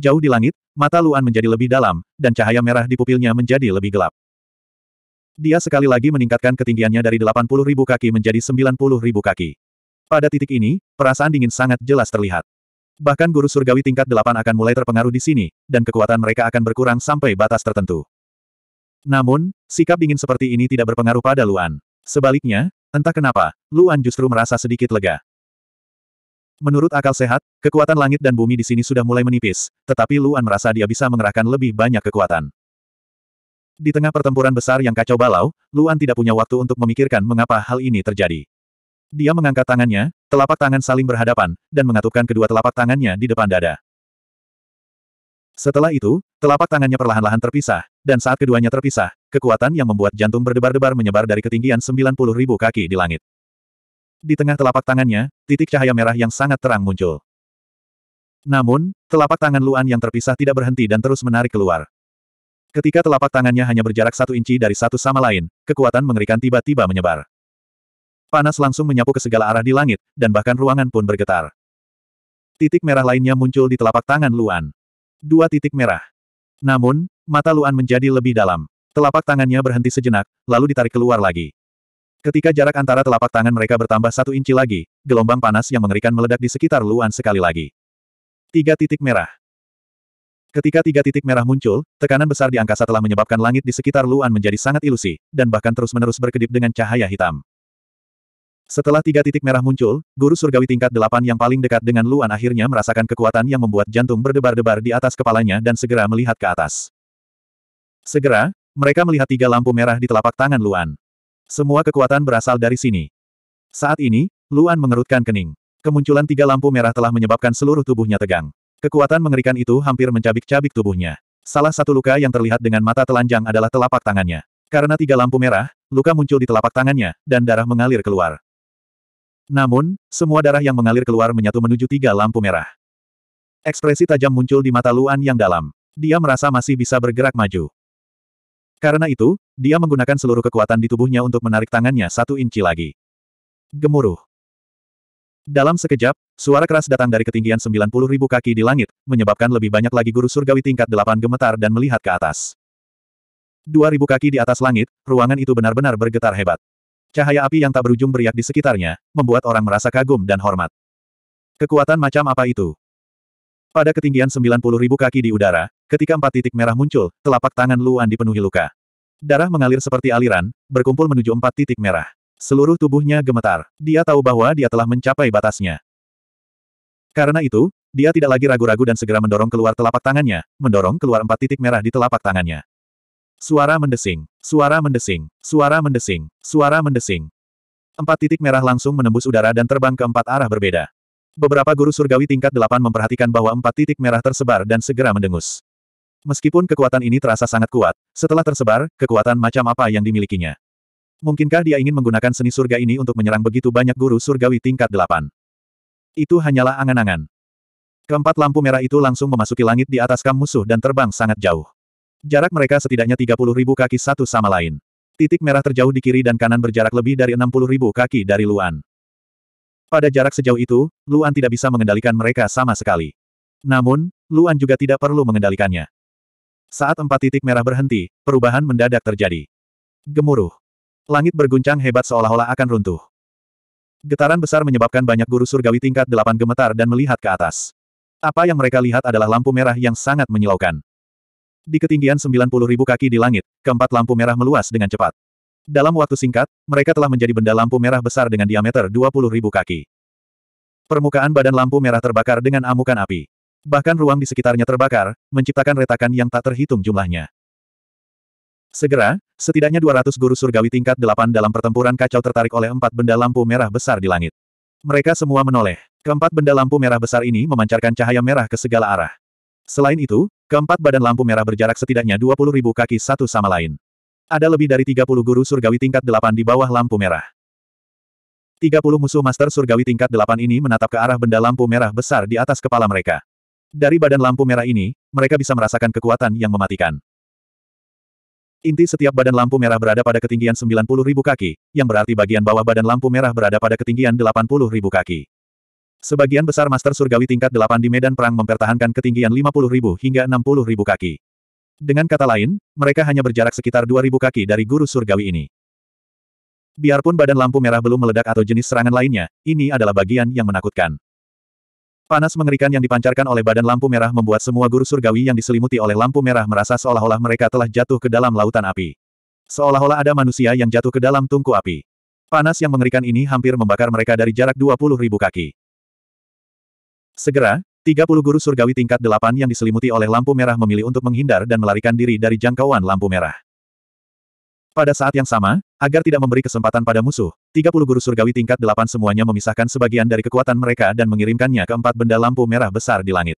Jauh di langit, mata Luan menjadi lebih dalam, dan cahaya merah di pupilnya menjadi lebih gelap. Dia sekali lagi meningkatkan ketinggiannya dari 80 ribu kaki menjadi 90 ribu kaki. Pada titik ini, perasaan dingin sangat jelas terlihat. Bahkan guru surgawi tingkat 8 akan mulai terpengaruh di sini, dan kekuatan mereka akan berkurang sampai batas tertentu. Namun, sikap dingin seperti ini tidak berpengaruh pada Luan. Sebaliknya, entah kenapa, Luan justru merasa sedikit lega. Menurut akal sehat, kekuatan langit dan bumi di sini sudah mulai menipis, tetapi Luan merasa dia bisa mengerahkan lebih banyak kekuatan. Di tengah pertempuran besar yang kacau balau, Luan tidak punya waktu untuk memikirkan mengapa hal ini terjadi. Dia mengangkat tangannya, telapak tangan saling berhadapan, dan mengatupkan kedua telapak tangannya di depan dada. Setelah itu, telapak tangannya perlahan-lahan terpisah, dan saat keduanya terpisah, kekuatan yang membuat jantung berdebar-debar menyebar dari ketinggian 90.000 kaki di langit. Di tengah telapak tangannya, titik cahaya merah yang sangat terang muncul. Namun, telapak tangan Luan yang terpisah tidak berhenti dan terus menarik keluar. Ketika telapak tangannya hanya berjarak satu inci dari satu sama lain, kekuatan mengerikan tiba-tiba menyebar. Panas langsung menyapu ke segala arah di langit, dan bahkan ruangan pun bergetar. Titik merah lainnya muncul di telapak tangan Luan. Dua titik merah. Namun, mata Luan menjadi lebih dalam. Telapak tangannya berhenti sejenak, lalu ditarik keluar lagi. Ketika jarak antara telapak tangan mereka bertambah satu inci lagi, gelombang panas yang mengerikan meledak di sekitar Luan sekali lagi. Tiga titik merah. Ketika tiga titik merah muncul, tekanan besar di angkasa telah menyebabkan langit di sekitar Luan menjadi sangat ilusi, dan bahkan terus-menerus berkedip dengan cahaya hitam. Setelah tiga titik merah muncul, guru surgawi tingkat delapan yang paling dekat dengan Luan akhirnya merasakan kekuatan yang membuat jantung berdebar-debar di atas kepalanya dan segera melihat ke atas. Segera, mereka melihat tiga lampu merah di telapak tangan Luan. Semua kekuatan berasal dari sini. Saat ini, Luan mengerutkan kening. Kemunculan tiga lampu merah telah menyebabkan seluruh tubuhnya tegang. Kekuatan mengerikan itu hampir mencabik-cabik tubuhnya. Salah satu luka yang terlihat dengan mata telanjang adalah telapak tangannya. Karena tiga lampu merah, luka muncul di telapak tangannya, dan darah mengalir keluar. Namun, semua darah yang mengalir keluar menyatu menuju tiga lampu merah. Ekspresi tajam muncul di mata Luan yang dalam. Dia merasa masih bisa bergerak maju. Karena itu, dia menggunakan seluruh kekuatan di tubuhnya untuk menarik tangannya satu inci lagi. Gemuruh. Dalam sekejap, suara keras datang dari ketinggian 90.000 ribu kaki di langit, menyebabkan lebih banyak lagi guru surgawi tingkat delapan gemetar dan melihat ke atas. 2000 kaki di atas langit, ruangan itu benar-benar bergetar hebat. Cahaya api yang tak berujung beriak di sekitarnya, membuat orang merasa kagum dan hormat. Kekuatan macam apa itu? Pada ketinggian 90.000 kaki di udara, Ketika empat titik merah muncul, telapak tangan Luan dipenuhi luka. Darah mengalir seperti aliran, berkumpul menuju empat titik merah. Seluruh tubuhnya gemetar. Dia tahu bahwa dia telah mencapai batasnya. Karena itu, dia tidak lagi ragu-ragu dan segera mendorong keluar telapak tangannya, mendorong keluar empat titik merah di telapak tangannya. Suara mendesing, suara mendesing, suara mendesing, suara mendesing. Empat titik merah langsung menembus udara dan terbang ke empat arah berbeda. Beberapa guru surgawi tingkat delapan memperhatikan bahwa empat titik merah tersebar dan segera mendengus. Meskipun kekuatan ini terasa sangat kuat, setelah tersebar, kekuatan macam apa yang dimilikinya? Mungkinkah dia ingin menggunakan seni surga ini untuk menyerang begitu banyak guru surgawi tingkat delapan? Itu hanyalah angan-angan. Keempat lampu merah itu langsung memasuki langit di atas kam musuh dan terbang sangat jauh. Jarak mereka setidaknya tiga puluh ribu kaki satu sama lain. Titik merah terjauh di kiri dan kanan berjarak lebih dari enam puluh ribu kaki dari Luan. Pada jarak sejauh itu, Luan tidak bisa mengendalikan mereka sama sekali. Namun, Luan juga tidak perlu mengendalikannya. Saat empat titik merah berhenti, perubahan mendadak terjadi. Gemuruh. Langit berguncang hebat seolah-olah akan runtuh. Getaran besar menyebabkan banyak guru surgawi tingkat delapan gemetar dan melihat ke atas. Apa yang mereka lihat adalah lampu merah yang sangat menyilaukan. Di ketinggian ribu kaki di langit, keempat lampu merah meluas dengan cepat. Dalam waktu singkat, mereka telah menjadi benda lampu merah besar dengan diameter dua puluh ribu kaki. Permukaan badan lampu merah terbakar dengan amukan api. Bahkan ruang di sekitarnya terbakar, menciptakan retakan yang tak terhitung jumlahnya. Segera, setidaknya 200 guru surgawi tingkat 8 dalam pertempuran kacau tertarik oleh empat benda lampu merah besar di langit. Mereka semua menoleh. Keempat benda lampu merah besar ini memancarkan cahaya merah ke segala arah. Selain itu, keempat badan lampu merah berjarak setidaknya 20 ribu kaki satu sama lain. Ada lebih dari 30 guru surgawi tingkat 8 di bawah lampu merah. 30 musuh master surgawi tingkat 8 ini menatap ke arah benda lampu merah besar di atas kepala mereka. Dari badan lampu merah ini, mereka bisa merasakan kekuatan yang mematikan. Inti setiap badan lampu merah berada pada ketinggian 90.000 kaki, yang berarti bagian bawah badan lampu merah berada pada ketinggian 80.000 kaki. Sebagian besar Master Surgawi tingkat 8 di medan perang mempertahankan ketinggian 50.000 hingga 60.000 kaki. Dengan kata lain, mereka hanya berjarak sekitar 2.000 kaki dari guru surgawi ini. Biarpun badan lampu merah belum meledak atau jenis serangan lainnya, ini adalah bagian yang menakutkan. Panas mengerikan yang dipancarkan oleh badan lampu merah membuat semua guru surgawi yang diselimuti oleh lampu merah merasa seolah-olah mereka telah jatuh ke dalam lautan api. Seolah-olah ada manusia yang jatuh ke dalam tungku api. Panas yang mengerikan ini hampir membakar mereka dari jarak 20 ribu kaki. Segera, 30 guru surgawi tingkat 8 yang diselimuti oleh lampu merah memilih untuk menghindar dan melarikan diri dari jangkauan lampu merah. Pada saat yang sama, agar tidak memberi kesempatan pada musuh, 30 guru surgawi tingkat 8 semuanya memisahkan sebagian dari kekuatan mereka dan mengirimkannya ke empat benda lampu merah besar di langit.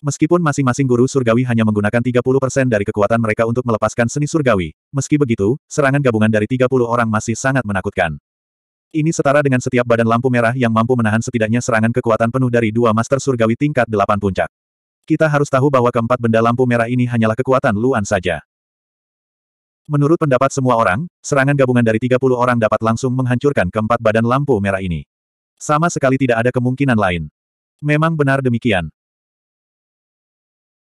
Meskipun masing-masing guru surgawi hanya menggunakan 30% dari kekuatan mereka untuk melepaskan seni surgawi, meski begitu, serangan gabungan dari 30 orang masih sangat menakutkan. Ini setara dengan setiap badan lampu merah yang mampu menahan setidaknya serangan kekuatan penuh dari dua master surgawi tingkat 8 puncak. Kita harus tahu bahwa keempat benda lampu merah ini hanyalah kekuatan Luan saja. Menurut pendapat semua orang, serangan gabungan dari 30 orang dapat langsung menghancurkan keempat badan lampu merah ini. Sama sekali tidak ada kemungkinan lain. Memang benar demikian.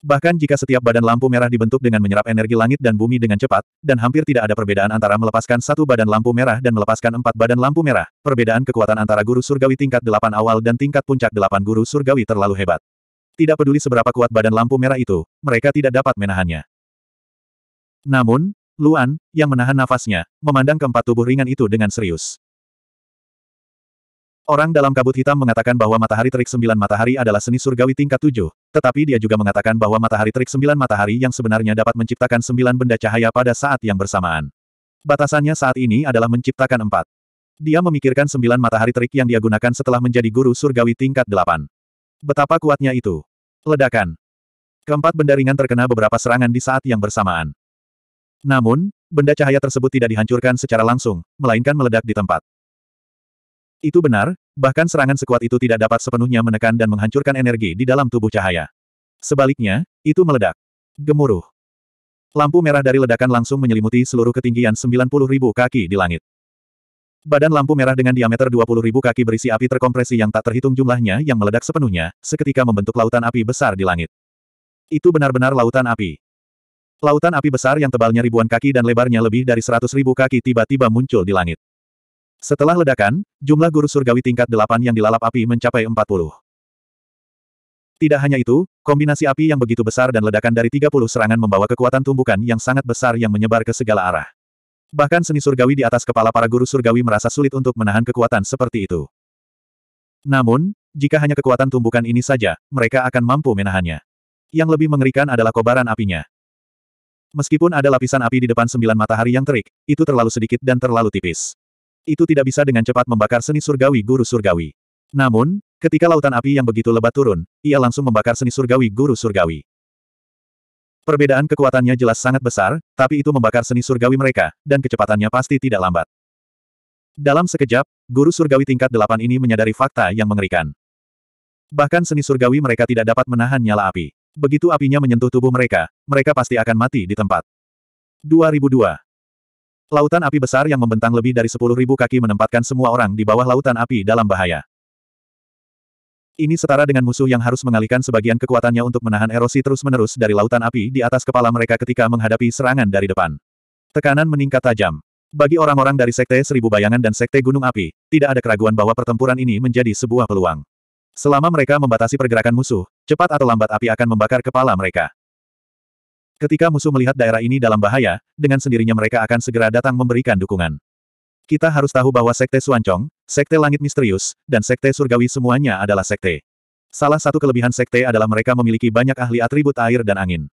Bahkan jika setiap badan lampu merah dibentuk dengan menyerap energi langit dan bumi dengan cepat, dan hampir tidak ada perbedaan antara melepaskan satu badan lampu merah dan melepaskan empat badan lampu merah, perbedaan kekuatan antara guru surgawi tingkat delapan awal dan tingkat puncak delapan guru surgawi terlalu hebat. Tidak peduli seberapa kuat badan lampu merah itu, mereka tidak dapat menahannya. Namun, Luan, yang menahan nafasnya, memandang keempat tubuh ringan itu dengan serius. Orang dalam kabut hitam mengatakan bahwa matahari terik sembilan matahari adalah seni surgawi tingkat tujuh, tetapi dia juga mengatakan bahwa matahari terik sembilan matahari yang sebenarnya dapat menciptakan sembilan benda cahaya pada saat yang bersamaan. Batasannya saat ini adalah menciptakan empat. Dia memikirkan sembilan matahari terik yang dia gunakan setelah menjadi guru surgawi tingkat delapan. Betapa kuatnya itu. Ledakan. Keempat benda ringan terkena beberapa serangan di saat yang bersamaan. Namun, benda cahaya tersebut tidak dihancurkan secara langsung, melainkan meledak di tempat. Itu benar, bahkan serangan sekuat itu tidak dapat sepenuhnya menekan dan menghancurkan energi di dalam tubuh cahaya. Sebaliknya, itu meledak. Gemuruh. Lampu merah dari ledakan langsung menyelimuti seluruh ketinggian 90.000 kaki di langit. Badan lampu merah dengan diameter 20.000 kaki berisi api terkompresi yang tak terhitung jumlahnya yang meledak sepenuhnya, seketika membentuk lautan api besar di langit. Itu benar-benar lautan api. Lautan api besar yang tebalnya ribuan kaki dan lebarnya lebih dari seratus ribu kaki tiba-tiba muncul di langit. Setelah ledakan, jumlah guru surgawi tingkat delapan yang dilalap api mencapai empat puluh. Tidak hanya itu, kombinasi api yang begitu besar dan ledakan dari tiga puluh serangan membawa kekuatan tumbukan yang sangat besar yang menyebar ke segala arah. Bahkan seni surgawi di atas kepala para guru surgawi merasa sulit untuk menahan kekuatan seperti itu. Namun, jika hanya kekuatan tumbukan ini saja, mereka akan mampu menahannya. Yang lebih mengerikan adalah kobaran apinya. Meskipun ada lapisan api di depan sembilan matahari yang terik, itu terlalu sedikit dan terlalu tipis. Itu tidak bisa dengan cepat membakar seni surgawi guru surgawi. Namun, ketika lautan api yang begitu lebat turun, ia langsung membakar seni surgawi guru surgawi. Perbedaan kekuatannya jelas sangat besar, tapi itu membakar seni surgawi mereka, dan kecepatannya pasti tidak lambat. Dalam sekejap, guru surgawi tingkat delapan ini menyadari fakta yang mengerikan. Bahkan seni surgawi mereka tidak dapat menahan nyala api. Begitu apinya menyentuh tubuh mereka, mereka pasti akan mati di tempat. 2002. Lautan api besar yang membentang lebih dari 10.000 kaki menempatkan semua orang di bawah lautan api dalam bahaya. Ini setara dengan musuh yang harus mengalihkan sebagian kekuatannya untuk menahan erosi terus-menerus dari lautan api di atas kepala mereka ketika menghadapi serangan dari depan. Tekanan meningkat tajam. Bagi orang-orang dari Sekte Seribu Bayangan dan Sekte Gunung Api, tidak ada keraguan bahwa pertempuran ini menjadi sebuah peluang. Selama mereka membatasi pergerakan musuh, cepat atau lambat api akan membakar kepala mereka. Ketika musuh melihat daerah ini dalam bahaya, dengan sendirinya mereka akan segera datang memberikan dukungan. Kita harus tahu bahwa Sekte Suancong, Sekte Langit Misterius, dan Sekte Surgawi semuanya adalah Sekte. Salah satu kelebihan Sekte adalah mereka memiliki banyak ahli atribut air dan angin.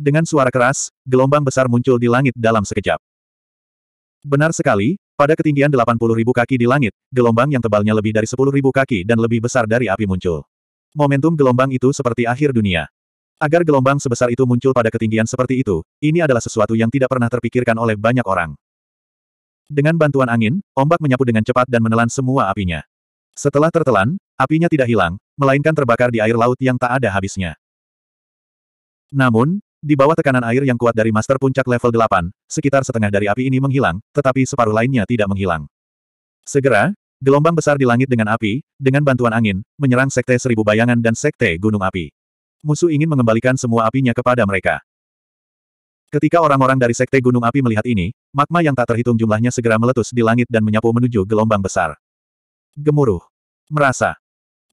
Dengan suara keras, gelombang besar muncul di langit dalam sekejap. Benar sekali, pada ketinggian 80.000 kaki di langit, gelombang yang tebalnya lebih dari 10.000 kaki dan lebih besar dari api muncul. Momentum gelombang itu seperti akhir dunia. Agar gelombang sebesar itu muncul pada ketinggian seperti itu, ini adalah sesuatu yang tidak pernah terpikirkan oleh banyak orang. Dengan bantuan angin, ombak menyapu dengan cepat dan menelan semua apinya. Setelah tertelan, apinya tidak hilang, melainkan terbakar di air laut yang tak ada habisnya. Namun, di bawah tekanan air yang kuat dari Master Puncak level 8, sekitar setengah dari api ini menghilang, tetapi separuh lainnya tidak menghilang. Segera, gelombang besar di langit dengan api, dengan bantuan angin, menyerang Sekte Seribu Bayangan dan Sekte Gunung Api. Musuh ingin mengembalikan semua apinya kepada mereka. Ketika orang-orang dari Sekte Gunung Api melihat ini, magma yang tak terhitung jumlahnya segera meletus di langit dan menyapu menuju gelombang besar. Gemuruh. Merasa.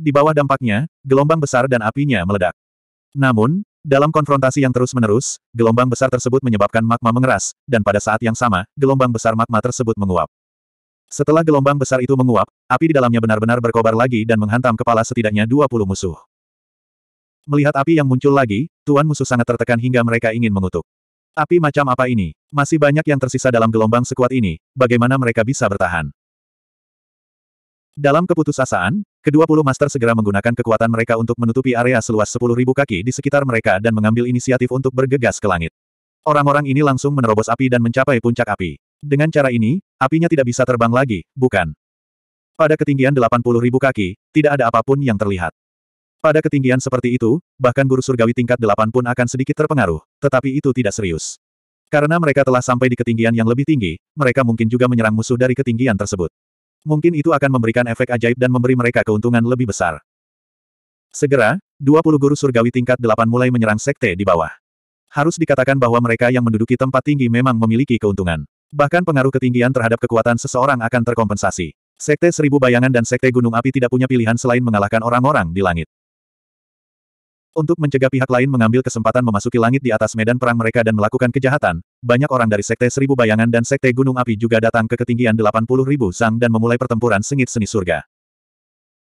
Di bawah dampaknya, gelombang besar dan apinya meledak. Namun, dalam konfrontasi yang terus-menerus, gelombang besar tersebut menyebabkan magma mengeras, dan pada saat yang sama, gelombang besar magma tersebut menguap. Setelah gelombang besar itu menguap, api di dalamnya benar-benar berkobar lagi dan menghantam kepala setidaknya 20 musuh. Melihat api yang muncul lagi, Tuan musuh sangat tertekan hingga mereka ingin mengutuk. Api macam apa ini? Masih banyak yang tersisa dalam gelombang sekuat ini, bagaimana mereka bisa bertahan? Dalam keputusasaan, Kedua puluh master segera menggunakan kekuatan mereka untuk menutupi area seluas sepuluh ribu kaki di sekitar mereka dan mengambil inisiatif untuk bergegas ke langit. Orang-orang ini langsung menerobos api dan mencapai puncak api. Dengan cara ini, apinya tidak bisa terbang lagi, bukan? Pada ketinggian delapan puluh ribu kaki, tidak ada apapun yang terlihat. Pada ketinggian seperti itu, bahkan guru surgawi tingkat delapan pun akan sedikit terpengaruh, tetapi itu tidak serius. Karena mereka telah sampai di ketinggian yang lebih tinggi, mereka mungkin juga menyerang musuh dari ketinggian tersebut mungkin itu akan memberikan efek ajaib dan memberi mereka keuntungan lebih besar. Segera, 20 guru surgawi tingkat 8 mulai menyerang sekte di bawah. Harus dikatakan bahwa mereka yang menduduki tempat tinggi memang memiliki keuntungan. Bahkan pengaruh ketinggian terhadap kekuatan seseorang akan terkompensasi. Sekte Seribu Bayangan dan Sekte Gunung Api tidak punya pilihan selain mengalahkan orang-orang di langit. Untuk mencegah pihak lain mengambil kesempatan memasuki langit di atas medan perang mereka dan melakukan kejahatan, banyak orang dari Sekte Seribu Bayangan dan Sekte Gunung Api juga datang ke ketinggian 80 ribu sang dan memulai pertempuran sengit seni surga.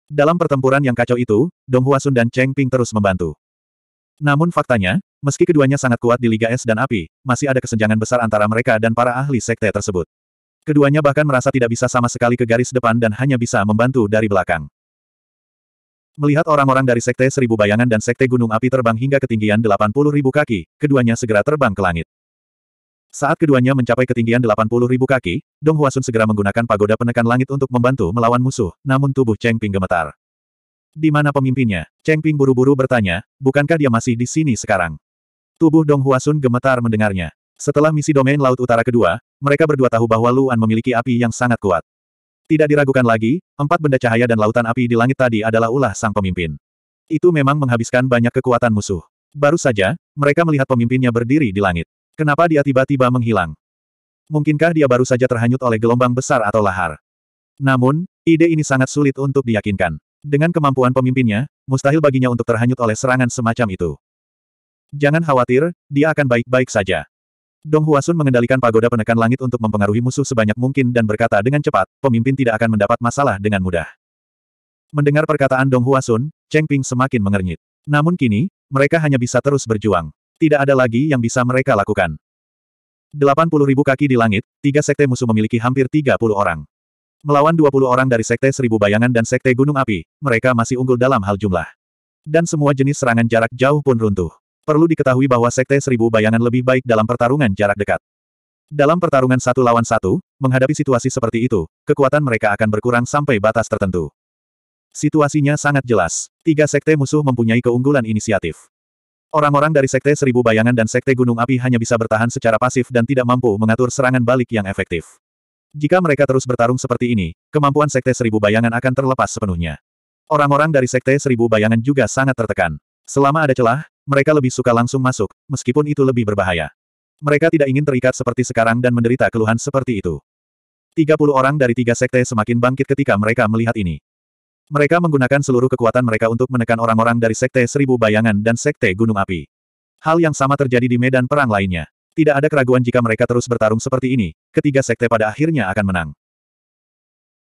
Dalam pertempuran yang kacau itu, Dong Huasun dan Cheng Ping terus membantu. Namun faktanya, meski keduanya sangat kuat di Liga Es dan Api, masih ada kesenjangan besar antara mereka dan para ahli sekte tersebut. Keduanya bahkan merasa tidak bisa sama sekali ke garis depan dan hanya bisa membantu dari belakang. Melihat orang-orang dari Sekte Seribu Bayangan dan Sekte Gunung Api terbang hingga ketinggian 80 ribu kaki, keduanya segera terbang ke langit. Saat keduanya mencapai ketinggian 80 ribu kaki, Dong Huasun segera menggunakan pagoda penekan langit untuk membantu melawan musuh, namun tubuh Cheng Ping gemetar. Di mana pemimpinnya? Cheng Ping buru-buru bertanya, bukankah dia masih di sini sekarang? Tubuh Dong Huasun gemetar mendengarnya. Setelah misi domain Laut Utara kedua, mereka berdua tahu bahwa Luan memiliki api yang sangat kuat. Tidak diragukan lagi, empat benda cahaya dan lautan api di langit tadi adalah ulah sang pemimpin. Itu memang menghabiskan banyak kekuatan musuh. Baru saja, mereka melihat pemimpinnya berdiri di langit. Kenapa dia tiba-tiba menghilang? Mungkinkah dia baru saja terhanyut oleh gelombang besar atau lahar? Namun, ide ini sangat sulit untuk diyakinkan. Dengan kemampuan pemimpinnya, mustahil baginya untuk terhanyut oleh serangan semacam itu. Jangan khawatir, dia akan baik-baik saja. Dong Huasun mengendalikan pagoda penekan langit untuk mempengaruhi musuh sebanyak mungkin dan berkata dengan cepat, pemimpin tidak akan mendapat masalah dengan mudah. Mendengar perkataan Dong Huasun, Cheng Ping semakin mengernyit. Namun kini, mereka hanya bisa terus berjuang. Tidak ada lagi yang bisa mereka lakukan. 80 ribu kaki di langit, tiga sekte musuh memiliki hampir 30 orang. Melawan 20 orang dari sekte seribu bayangan dan sekte gunung api, mereka masih unggul dalam hal jumlah. Dan semua jenis serangan jarak jauh pun runtuh. Perlu diketahui bahwa Sekte Seribu Bayangan lebih baik dalam pertarungan jarak dekat. Dalam pertarungan satu lawan satu, menghadapi situasi seperti itu, kekuatan mereka akan berkurang sampai batas tertentu. Situasinya sangat jelas. Tiga sekte musuh mempunyai keunggulan inisiatif. Orang-orang dari Sekte Seribu Bayangan dan Sekte Gunung Api hanya bisa bertahan secara pasif dan tidak mampu mengatur serangan balik yang efektif. Jika mereka terus bertarung seperti ini, kemampuan Sekte Seribu Bayangan akan terlepas sepenuhnya. Orang-orang dari Sekte Seribu Bayangan juga sangat tertekan. Selama ada celah, mereka lebih suka langsung masuk, meskipun itu lebih berbahaya. Mereka tidak ingin terikat seperti sekarang dan menderita keluhan seperti itu. 30 orang dari tiga sekte semakin bangkit ketika mereka melihat ini. Mereka menggunakan seluruh kekuatan mereka untuk menekan orang-orang dari sekte Seribu Bayangan dan sekte Gunung Api. Hal yang sama terjadi di medan perang lainnya. Tidak ada keraguan jika mereka terus bertarung seperti ini, ketiga sekte pada akhirnya akan menang.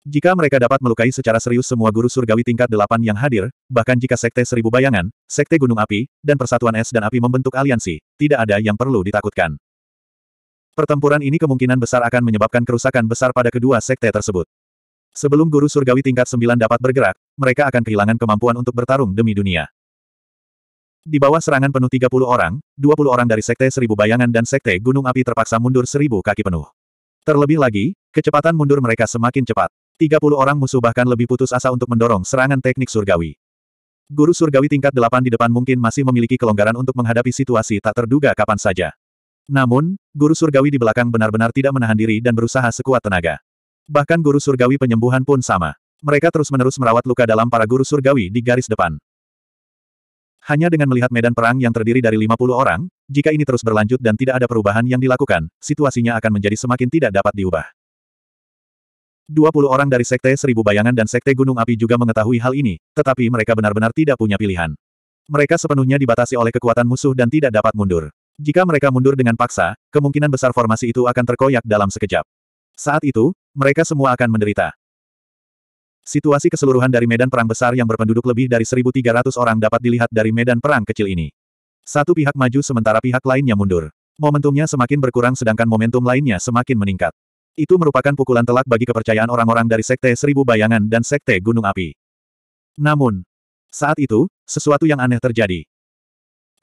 Jika mereka dapat melukai secara serius semua guru surgawi tingkat delapan yang hadir, bahkan jika Sekte Seribu Bayangan, Sekte Gunung Api, dan Persatuan Es dan Api membentuk aliansi, tidak ada yang perlu ditakutkan. Pertempuran ini kemungkinan besar akan menyebabkan kerusakan besar pada kedua sekte tersebut. Sebelum guru surgawi tingkat sembilan dapat bergerak, mereka akan kehilangan kemampuan untuk bertarung demi dunia. Di bawah serangan penuh 30 orang, 20 orang dari Sekte Seribu Bayangan dan Sekte Gunung Api terpaksa mundur seribu kaki penuh. Terlebih lagi, kecepatan mundur mereka semakin cepat. 30 orang musuh bahkan lebih putus asa untuk mendorong serangan teknik surgawi. Guru surgawi tingkat 8 di depan mungkin masih memiliki kelonggaran untuk menghadapi situasi tak terduga kapan saja. Namun, guru surgawi di belakang benar-benar tidak menahan diri dan berusaha sekuat tenaga. Bahkan guru surgawi penyembuhan pun sama. Mereka terus-menerus merawat luka dalam para guru surgawi di garis depan. Hanya dengan melihat medan perang yang terdiri dari 50 orang, jika ini terus berlanjut dan tidak ada perubahan yang dilakukan, situasinya akan menjadi semakin tidak dapat diubah. 20 orang dari Sekte Seribu Bayangan dan Sekte Gunung Api juga mengetahui hal ini, tetapi mereka benar-benar tidak punya pilihan. Mereka sepenuhnya dibatasi oleh kekuatan musuh dan tidak dapat mundur. Jika mereka mundur dengan paksa, kemungkinan besar formasi itu akan terkoyak dalam sekejap. Saat itu, mereka semua akan menderita. Situasi keseluruhan dari medan perang besar yang berpenduduk lebih dari 1.300 orang dapat dilihat dari medan perang kecil ini. Satu pihak maju sementara pihak lainnya mundur. Momentumnya semakin berkurang sedangkan momentum lainnya semakin meningkat. Itu merupakan pukulan telak bagi kepercayaan orang-orang dari Sekte Seribu Bayangan dan Sekte Gunung Api. Namun, saat itu, sesuatu yang aneh terjadi.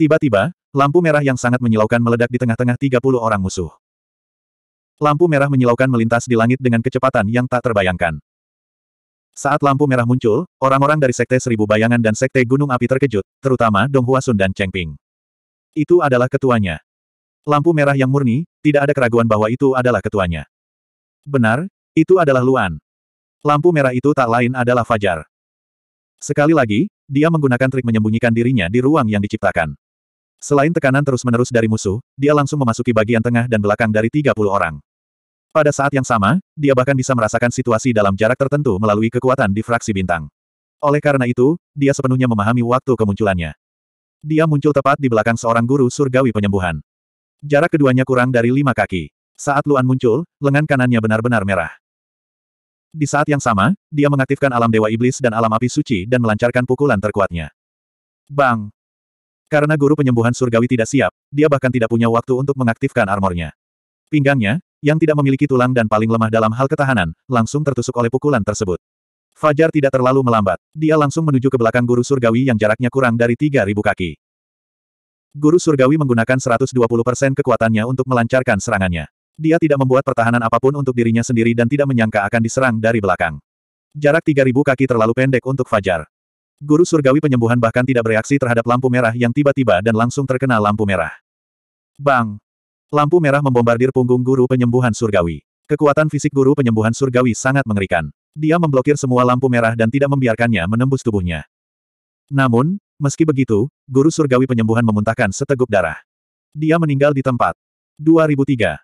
Tiba-tiba, lampu merah yang sangat menyilaukan meledak di tengah-tengah 30 orang musuh. Lampu merah menyilaukan melintas di langit dengan kecepatan yang tak terbayangkan. Saat lampu merah muncul, orang-orang dari Sekte Seribu Bayangan dan Sekte Gunung Api terkejut, terutama Dong Huasun dan Cheng Ping. Itu adalah ketuanya. Lampu merah yang murni, tidak ada keraguan bahwa itu adalah ketuanya. Benar, itu adalah Luan. Lampu merah itu tak lain adalah Fajar. Sekali lagi, dia menggunakan trik menyembunyikan dirinya di ruang yang diciptakan. Selain tekanan terus-menerus dari musuh, dia langsung memasuki bagian tengah dan belakang dari 30 orang. Pada saat yang sama, dia bahkan bisa merasakan situasi dalam jarak tertentu melalui kekuatan difraksi bintang. Oleh karena itu, dia sepenuhnya memahami waktu kemunculannya. Dia muncul tepat di belakang seorang guru surgawi penyembuhan. Jarak keduanya kurang dari lima kaki. Saat Luan muncul, lengan kanannya benar-benar merah. Di saat yang sama, dia mengaktifkan alam dewa iblis dan alam api suci dan melancarkan pukulan terkuatnya. Bang! Karena guru penyembuhan surgawi tidak siap, dia bahkan tidak punya waktu untuk mengaktifkan armornya. Pinggangnya, yang tidak memiliki tulang dan paling lemah dalam hal ketahanan, langsung tertusuk oleh pukulan tersebut. Fajar tidak terlalu melambat. Dia langsung menuju ke belakang guru surgawi yang jaraknya kurang dari 3.000 kaki. Guru surgawi menggunakan 120% kekuatannya untuk melancarkan serangannya. Dia tidak membuat pertahanan apapun untuk dirinya sendiri dan tidak menyangka akan diserang dari belakang. Jarak 3000 kaki terlalu pendek untuk Fajar. Guru surgawi penyembuhan bahkan tidak bereaksi terhadap lampu merah yang tiba-tiba dan langsung terkena lampu merah. Bang! Lampu merah membombardir punggung guru penyembuhan surgawi. Kekuatan fisik guru penyembuhan surgawi sangat mengerikan. Dia memblokir semua lampu merah dan tidak membiarkannya menembus tubuhnya. Namun, meski begitu, guru surgawi penyembuhan memuntahkan seteguk darah. Dia meninggal di tempat. 2003.